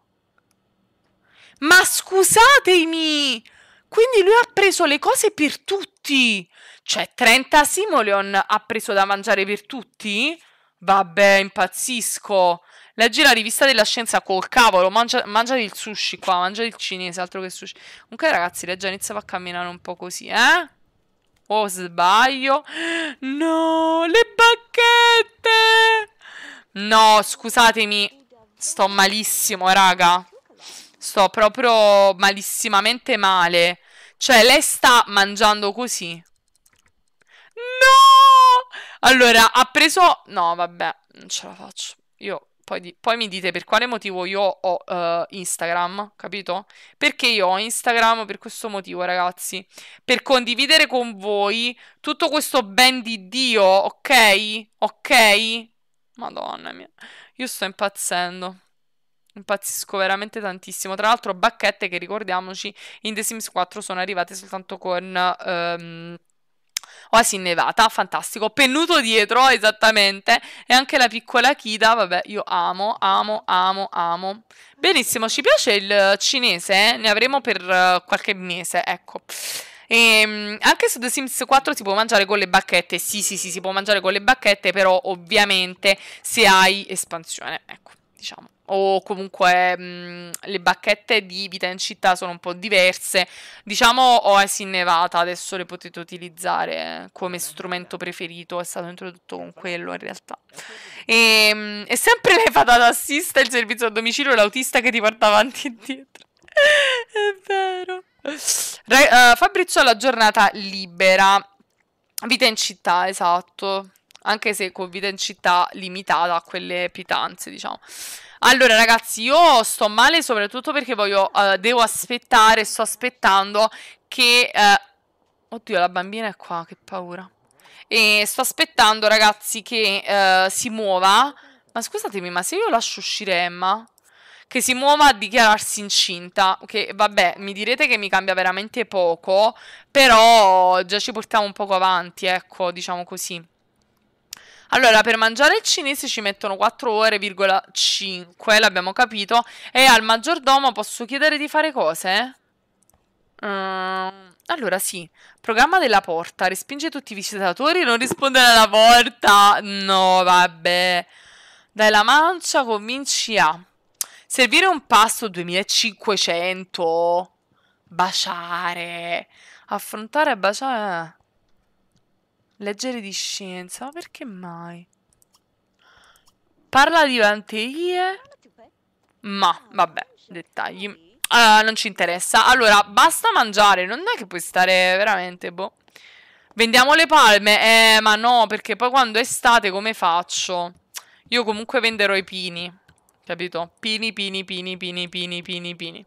Ma scusatemi! Quindi lui ha preso le cose per tutti! Cioè, 30 simoleon ha preso da mangiare per tutti? Vabbè, impazzisco! Leggi la rivista della scienza col cavolo. Mangia, mangiati il sushi qua. mangia il cinese, altro che sushi. Comunque, ragazzi, lei già iniziava a camminare un po' così, eh? O oh, sbaglio? No, le bacchette! No, scusatemi. Sto malissimo, raga. Sto proprio malissimamente male. Cioè, lei sta mangiando così. No! Allora, ha preso... No, vabbè, non ce la faccio. Io poi, di- poi, mi dite per quale motivo io ho uh, Instagram, capito? Perché io ho Instagram per questo motivo, ragazzi. Per condividere con voi tutto questo ben di Dio, ok? Ok? Madonna mia, io sto impazzendo. Impazzisco veramente tantissimo. Tra l'altro, bacchette che ricordiamoci in The Sims 4 sono arrivate soltanto con. Um, Oasi innevata, fantastico. Pennuto dietro, esattamente. E anche la piccola Kida, vabbè, io amo, amo, amo, amo. Benissimo, ci piace il cinese, eh? ne avremo per eh, qualche mese, ecco. E, ehm, anche su The Sims 4 si può mangiare con le bacchette. Sì, sì, sì, si può mangiare con le bacchette, però ovviamente se hai espansione, ecco, diciamo o comunque mh, le bacchette di vita in città sono un po' diverse. Diciamo OS innevata, adesso le potete utilizzare come strumento preferito, è stato introdotto con quello in realtà. Ehm, e, mh, è sempre le fa da il servizio a domicilio e l'autista che ti porta avanti e indietro. è vero. Re, uh, Fabrizio ha la giornata libera. Vita in città, esatto. Anche se con vita in città limitata a quelle pietanze, diciamo. Allora ragazzi, io sto male soprattutto perché voglio, uh, devo aspettare, sto aspettando che... Uh... Oddio, la bambina è qua, che paura. E sto aspettando ragazzi che uh, si muova. Ma scusatemi, ma se io lascio uscire Emma che si muova a dichiararsi incinta. Che vabbè, mi direte che mi cambia veramente poco, però già ci portiamo un poco avanti, ecco, diciamo così. Allora, per mangiare il cinese ci mettono 4 ore, 5, l'abbiamo capito. E al maggiordomo posso chiedere di fare cose? Mm, allora, sì. Programma della porta. Respinge tutti i visitatori non risponde alla porta. No, vabbè. Dai la mancia, convinci a... Servire un pasto 2500. Baciare. Affrontare e baciare... Eh. Leggere di scienza, ma perché mai? Parla di vanterie? Ma, vabbè, dettagli. Allora, non ci interessa. Allora, basta mangiare, non è che puoi stare veramente, boh. Vendiamo le palme? Eh, ma no, perché poi quando è estate come faccio? Io comunque venderò i pini, capito? Pini, pini, pini, pini, pini, pini, pini.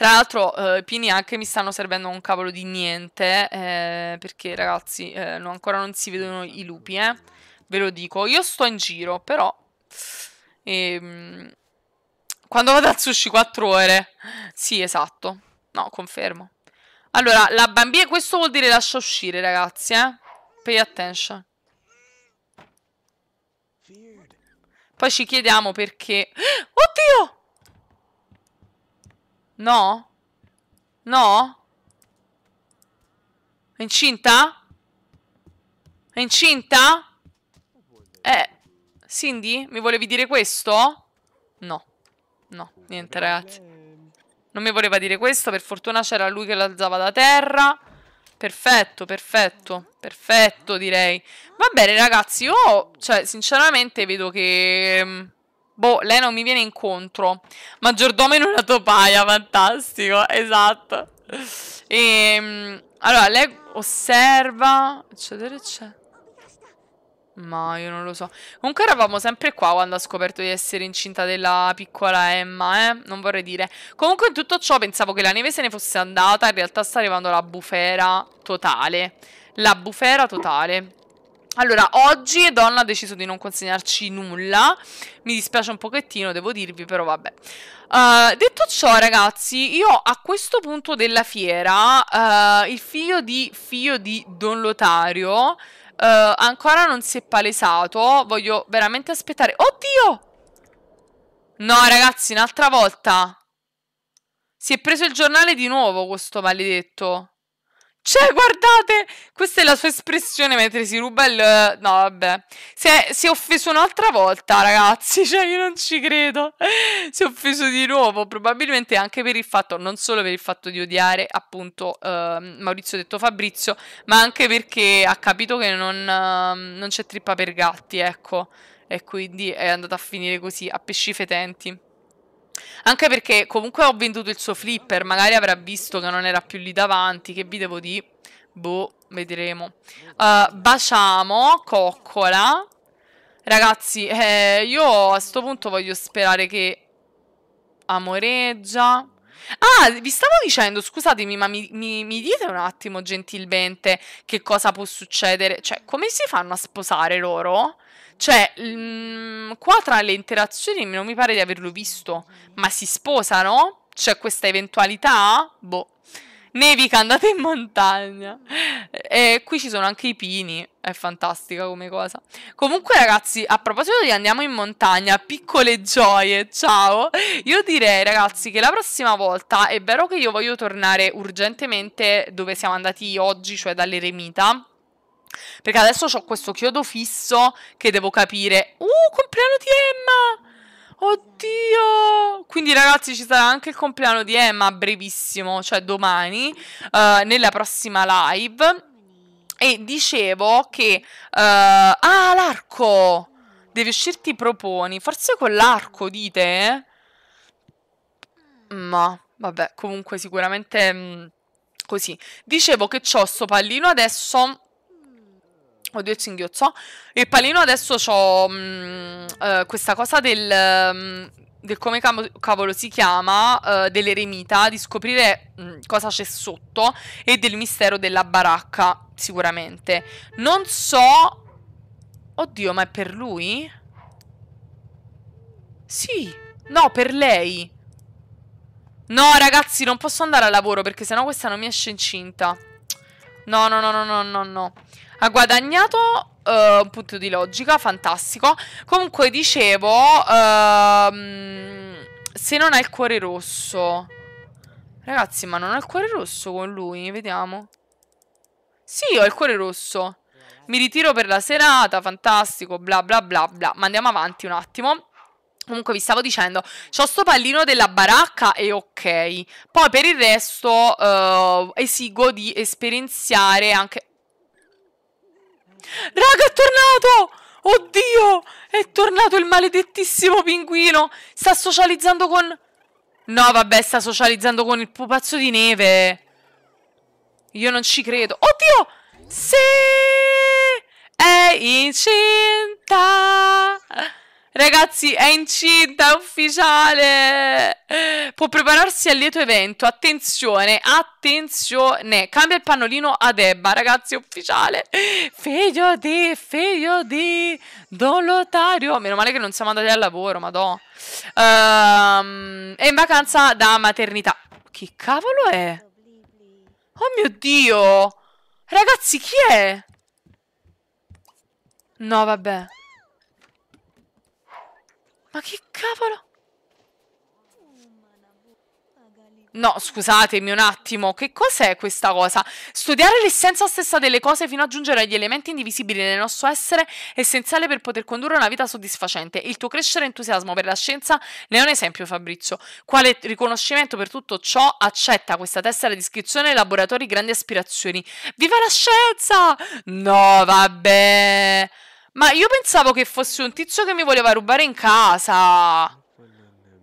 Tra l'altro eh, i pini anche mi stanno servendo un cavolo di niente, eh, perché ragazzi eh, no, ancora non si vedono i lupi, eh. Ve lo dico, io sto in giro, però... Ehm, quando vado al sushi 4 ore. Sì, esatto. No, confermo. Allora, la bambina... Questo vuol dire lascia uscire, ragazzi, eh. Pay attention. Poi ci chiediamo perché... Oddio! No? No? È incinta? È incinta? Eh, Cindy, mi volevi dire questo? No, no, niente ragazzi. Non mi voleva dire questo, per fortuna c'era lui che l'alzava da terra. Perfetto, perfetto, perfetto direi. Va bene ragazzi, io, cioè, sinceramente vedo che... Mm, Boh, lei non mi viene incontro. Maggiordomo in una topaia, fantastico, esatto. E, ehm, allora, lei osserva... Eccetera, eccetera. Ma io non lo so. Comunque eravamo sempre qua quando ha scoperto di essere incinta della piccola Emma, eh? Non vorrei dire. Comunque in tutto ciò pensavo che la neve se ne fosse andata. In realtà sta arrivando la bufera totale. La bufera totale. Allora, oggi Donna ha deciso di non consegnarci nulla, mi dispiace un pochettino, devo dirvi, però vabbè. Uh, detto ciò, ragazzi, io a questo punto della fiera, uh, il figlio di, figlio di Don Lotario uh, ancora non si è palesato, voglio veramente aspettare... Oddio! No, ragazzi, un'altra volta! Si è preso il giornale di nuovo questo maledetto. Cioè, guardate, questa è la sua espressione mentre si ruba il... No, vabbè. Si è, si è, offeso un'altra volta, ragazzi. Cioè, io non ci credo. Si è offeso di nuovo, probabilmente anche per il fatto, non solo per il fatto di odiare, appunto, eh, Maurizio detto Fabrizio, ma anche perché ha capito che non, eh, non c'è trippa per gatti, ecco. E quindi è andata a finire così, a pesci fetenti. Anche perché comunque ho venduto il suo flipper, magari avrà visto che non era più lì davanti, che vi devo dire? Boh, vedremo. Uh, baciamo, coccola. Ragazzi, eh, io a questo punto voglio sperare che amoreggia. Ah, vi stavo dicendo, scusatemi, ma mi, mi, mi, dite un attimo gentilmente che cosa può succedere? Cioè, come si fanno a sposare loro? Cioè, mh, mm, qua tra le interazioni non mi pare di averlo visto, ma si sposano? C'è questa eventualità? Boh. Nevica, andate in montagna. E eh, qui ci sono anche i pini. È fantastica come cosa. Comunque, ragazzi, a proposito di andiamo in montagna, piccole gioie, ciao. Io direi, ragazzi, che la prossima volta è vero che io voglio tornare urgentemente dove siamo andati oggi, cioè dall'eremita perché adesso ho questo chiodo fisso che devo capire. Uh, compleanno di Emma! Oddio! Quindi ragazzi ci sarà anche il compleanno di Emma brevissimo, cioè domani, uh, nella prossima live. E dicevo che... Uh, ah, l'arco! Devi uscirti proponi. Forse con l'arco, dite? Ma, vabbè, comunque sicuramente mh, mm, così. Dicevo che ho sto pallino adesso Oddio il singhiozzo. Il palino adesso ho uh, mm, eh, questa cosa del... Um, del come cavolo si chiama, uh, dell'eremita, di scoprire mh, mm, cosa c'è sotto e del mistero della baracca, sicuramente. Non so... Oddio, ma è per lui? Sì, no, per lei. No, ragazzi, non posso andare a lavoro perché sennò questa non mi esce incinta. No, no, no, no, no, no, no. Ha guadagnato uh, un punto di logica, fantastico. Comunque dicevo, uh, se non ha il cuore rosso. Ragazzi, ma non ha il cuore rosso con lui? Vediamo. Sì, ho il cuore rosso. Mi ritiro per la serata, fantastico, bla bla bla bla. Ma andiamo avanti un attimo. Comunque vi stavo dicendo, ho sto pallino della baracca e ok. Poi per il resto eh, esigo di esperienziare anche... Raga, è tornato! Oddio! È tornato il maledettissimo pinguino! Sta socializzando con... No, vabbè, sta socializzando con il pupazzo di neve. Io non ci credo. Oddio! Sì! È incinta! Ragazzi, è incinta, è ufficiale! Può prepararsi al lieto evento. Attenzione, attenzione! Cambia il pannolino ad Ebba, ragazzi, ufficiale! Figlio di, figlio di Don Lotario. Meno male che non siamo andati al lavoro, madò. Um, è in vacanza da maternità. Che cavolo è? Oh mio Dio! Ragazzi, chi è? No, vabbè. Ma che cavolo? No, scusatemi un attimo, che cos'è questa cosa? Studiare l'essenza stessa delle cose fino ad aggiungere agli elementi indivisibili nel nostro essere è essenziale per poter condurre una vita soddisfacente. Il tuo crescere entusiasmo per la scienza ne è un esempio, Fabrizio. Quale riconoscimento per tutto ciò accetta questa tessera di iscrizione ai laboratori grandi aspirazioni? Viva la scienza! No, vabbè... Ma io pensavo che fosse un tizio che mi voleva rubare in casa.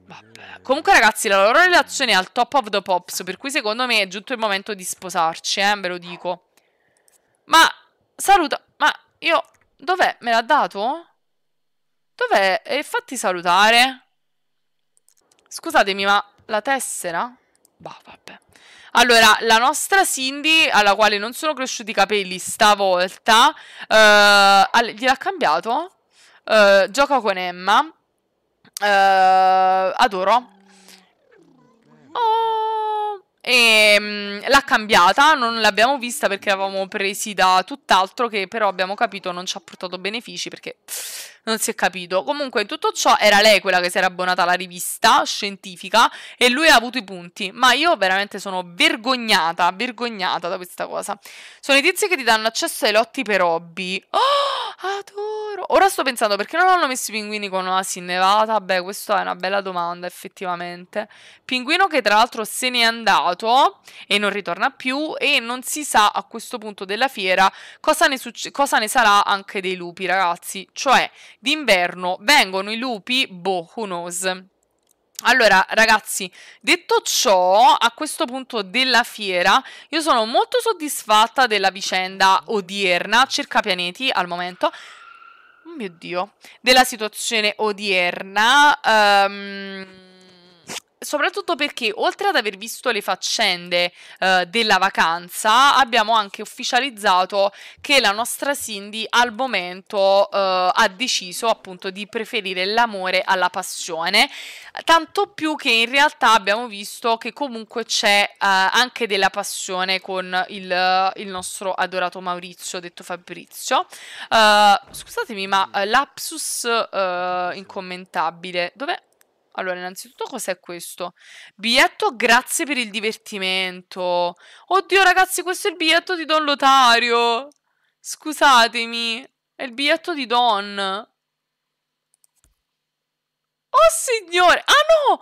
Vabbè. Comunque ragazzi, la loro relazione è al top of the pops, per cui secondo me è giunto il momento di sposarci, eh, ve lo dico. Ma, saluta, ma io, dov'è? Me l'ha dato? Dov'è? E fatti salutare. Scusatemi, ma la tessera? Bah, vabbè. Allora, la nostra Cindy, alla quale non sono cresciuti i capelli stavolta, uh, gliel'ha cambiato? Uh, gioca con Emma. Uh, adoro. Oh! e ehm, l'ha cambiata, non l'abbiamo vista perché eravamo presi da tutt'altro che però abbiamo capito non ci ha portato benefici perché non si è capito. Comunque in tutto ciò era lei quella che si era abbonata alla rivista scientifica e lui ha avuto i punti, ma io veramente sono vergognata, vergognata da questa cosa. Sono i tizi che ti danno accesso ai lotti per hobby. Oh, adoro! loro? Ora sto pensando perché non hanno messo i pinguini con Asi Nevada? Beh, questa è una bella domanda, effettivamente. Pinguino che tra l'altro se n'è andato e non ritorna più e non si sa a questo punto della fiera cosa ne, cosa ne sarà anche dei lupi, ragazzi. Cioè, d'inverno vengono i lupi? Boh, who knows. Allora, ragazzi, detto ciò, a questo punto della fiera, io sono molto soddisfatta della vicenda odierna cerca pianeti al momento mio Dio, della situazione odierna. Um, soprattutto perché oltre ad aver visto le faccende eh, della vacanza, abbiamo anche ufficializzato che la nostra Cindy al momento eh, ha deciso appunto di preferire l'amore alla passione, tanto più che in realtà abbiamo visto che comunque c'è eh, anche della passione con il, il, nostro adorato Maurizio, detto Fabrizio. Eh, scusatemi, ma eh, lapsus eh, incommentabile, dov'è? Allora, innanzitutto cos'è questo? Biglietto grazie per il divertimento. Oddio ragazzi, questo è il biglietto di Don Lotario. Scusatemi, è il biglietto di Don. Oh signore, ah no!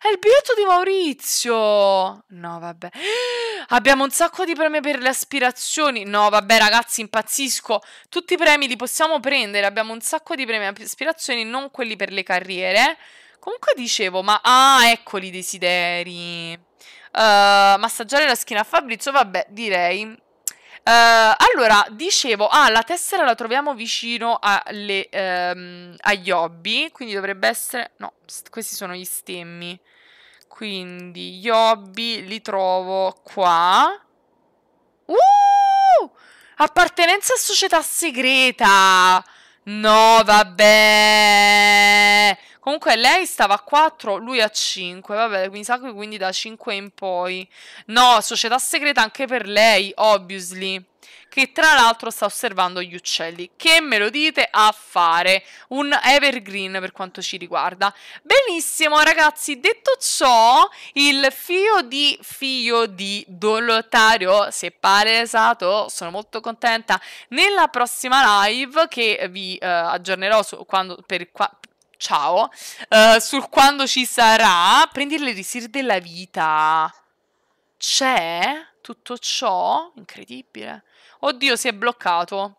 È il biglietto di Maurizio! No, vabbè. Abbiamo un sacco di premi per le aspirazioni. No, vabbè, ragazzi, impazzisco. Tutti i premi li possiamo prendere. Abbiamo un sacco di premi per le aspirazioni, non quelli per le carriere. Comunque dicevo, ma... Ah, eccoli i desideri. Uh, massaggiare la schiena a Fabrizio, vabbè, direi... Uh, allora, dicevo, ah, la tessera la troviamo vicino alle, um, agli hobby, quindi dovrebbe essere... No, questi sono gli stemmi. Quindi gli hobby li trovo qua. Uh! Appartenenza a società segreta! No, vabbè! Comunque lei stava a 4, lui a 5, vabbè, quindi sa che quindi da 5 in poi. No, società segreta anche per lei, obviously. Che tra l'altro sta osservando gli uccelli. Che me lo dite a fare? Un evergreen per quanto ci riguarda. Benissimo, ragazzi. Detto ciò, il figlio di figlio di Dolotario se pare esatto, Sono molto contenta. Nella prossima live che vi eh, aggiornerò su, quando, per, qua, ciao, uh, sul quando ci sarà, prendi le risir della vita. C'è tutto ciò? Incredibile. Oddio, si è bloccato.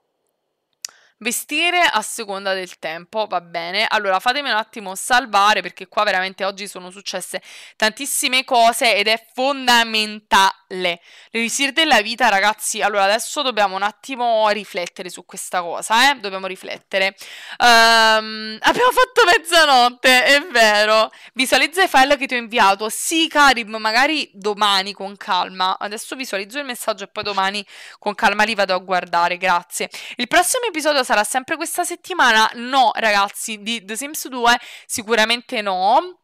Vestire a seconda del tempo, va bene. Allora, fatemi un attimo salvare perché qua veramente oggi sono successe tantissime cose ed è fondamentale. Le visite della vita, ragazzi, allora adesso dobbiamo un attimo riflettere su questa cosa, eh? Dobbiamo riflettere. Um, abbiamo fatto mezzanotte, è vero. Visualizza i file che ti ho inviato. Sì, Karim, magari domani con calma. Adesso visualizzo il messaggio e poi domani con calma li vado a guardare, grazie. Il prossimo episodio sarà sempre questa settimana? No, ragazzi, di The Sims 2 sicuramente no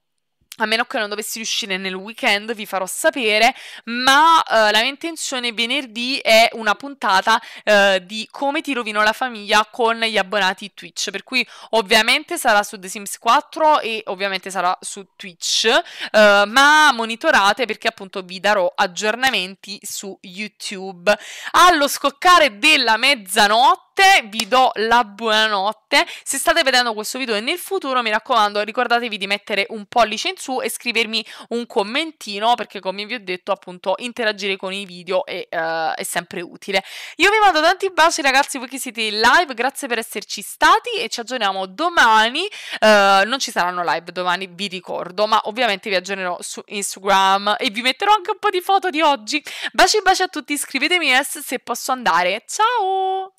a meno che non dovessi riuscire nel weekend, vi farò sapere, ma eh, la mia intenzione venerdì è una puntata eh, di come ti rovino la famiglia con gli abbonati Twitch, per cui ovviamente sarà su The Sims 4 e ovviamente sarà su Twitch, eh, ma monitorate perché appunto vi darò aggiornamenti su YouTube. Allo scoccare della mezzanotte vi do la buonanotte. Se state vedendo questo video nel futuro, mi raccomando, ricordatevi di mettere un pollice in su e scrivermi un commentino perché come vi ho detto appunto interagire con i video è, uh, è sempre utile. Io vi mando tanti baci ragazzi voi che siete in live, grazie per esserci stati e ci aggiorniamo domani, uh, non ci saranno live domani vi ricordo, ma ovviamente vi aggiornerò su Instagram e vi metterò anche un po' di foto di oggi. Baci baci a tutti, iscrivetemi se posso andare, ciao!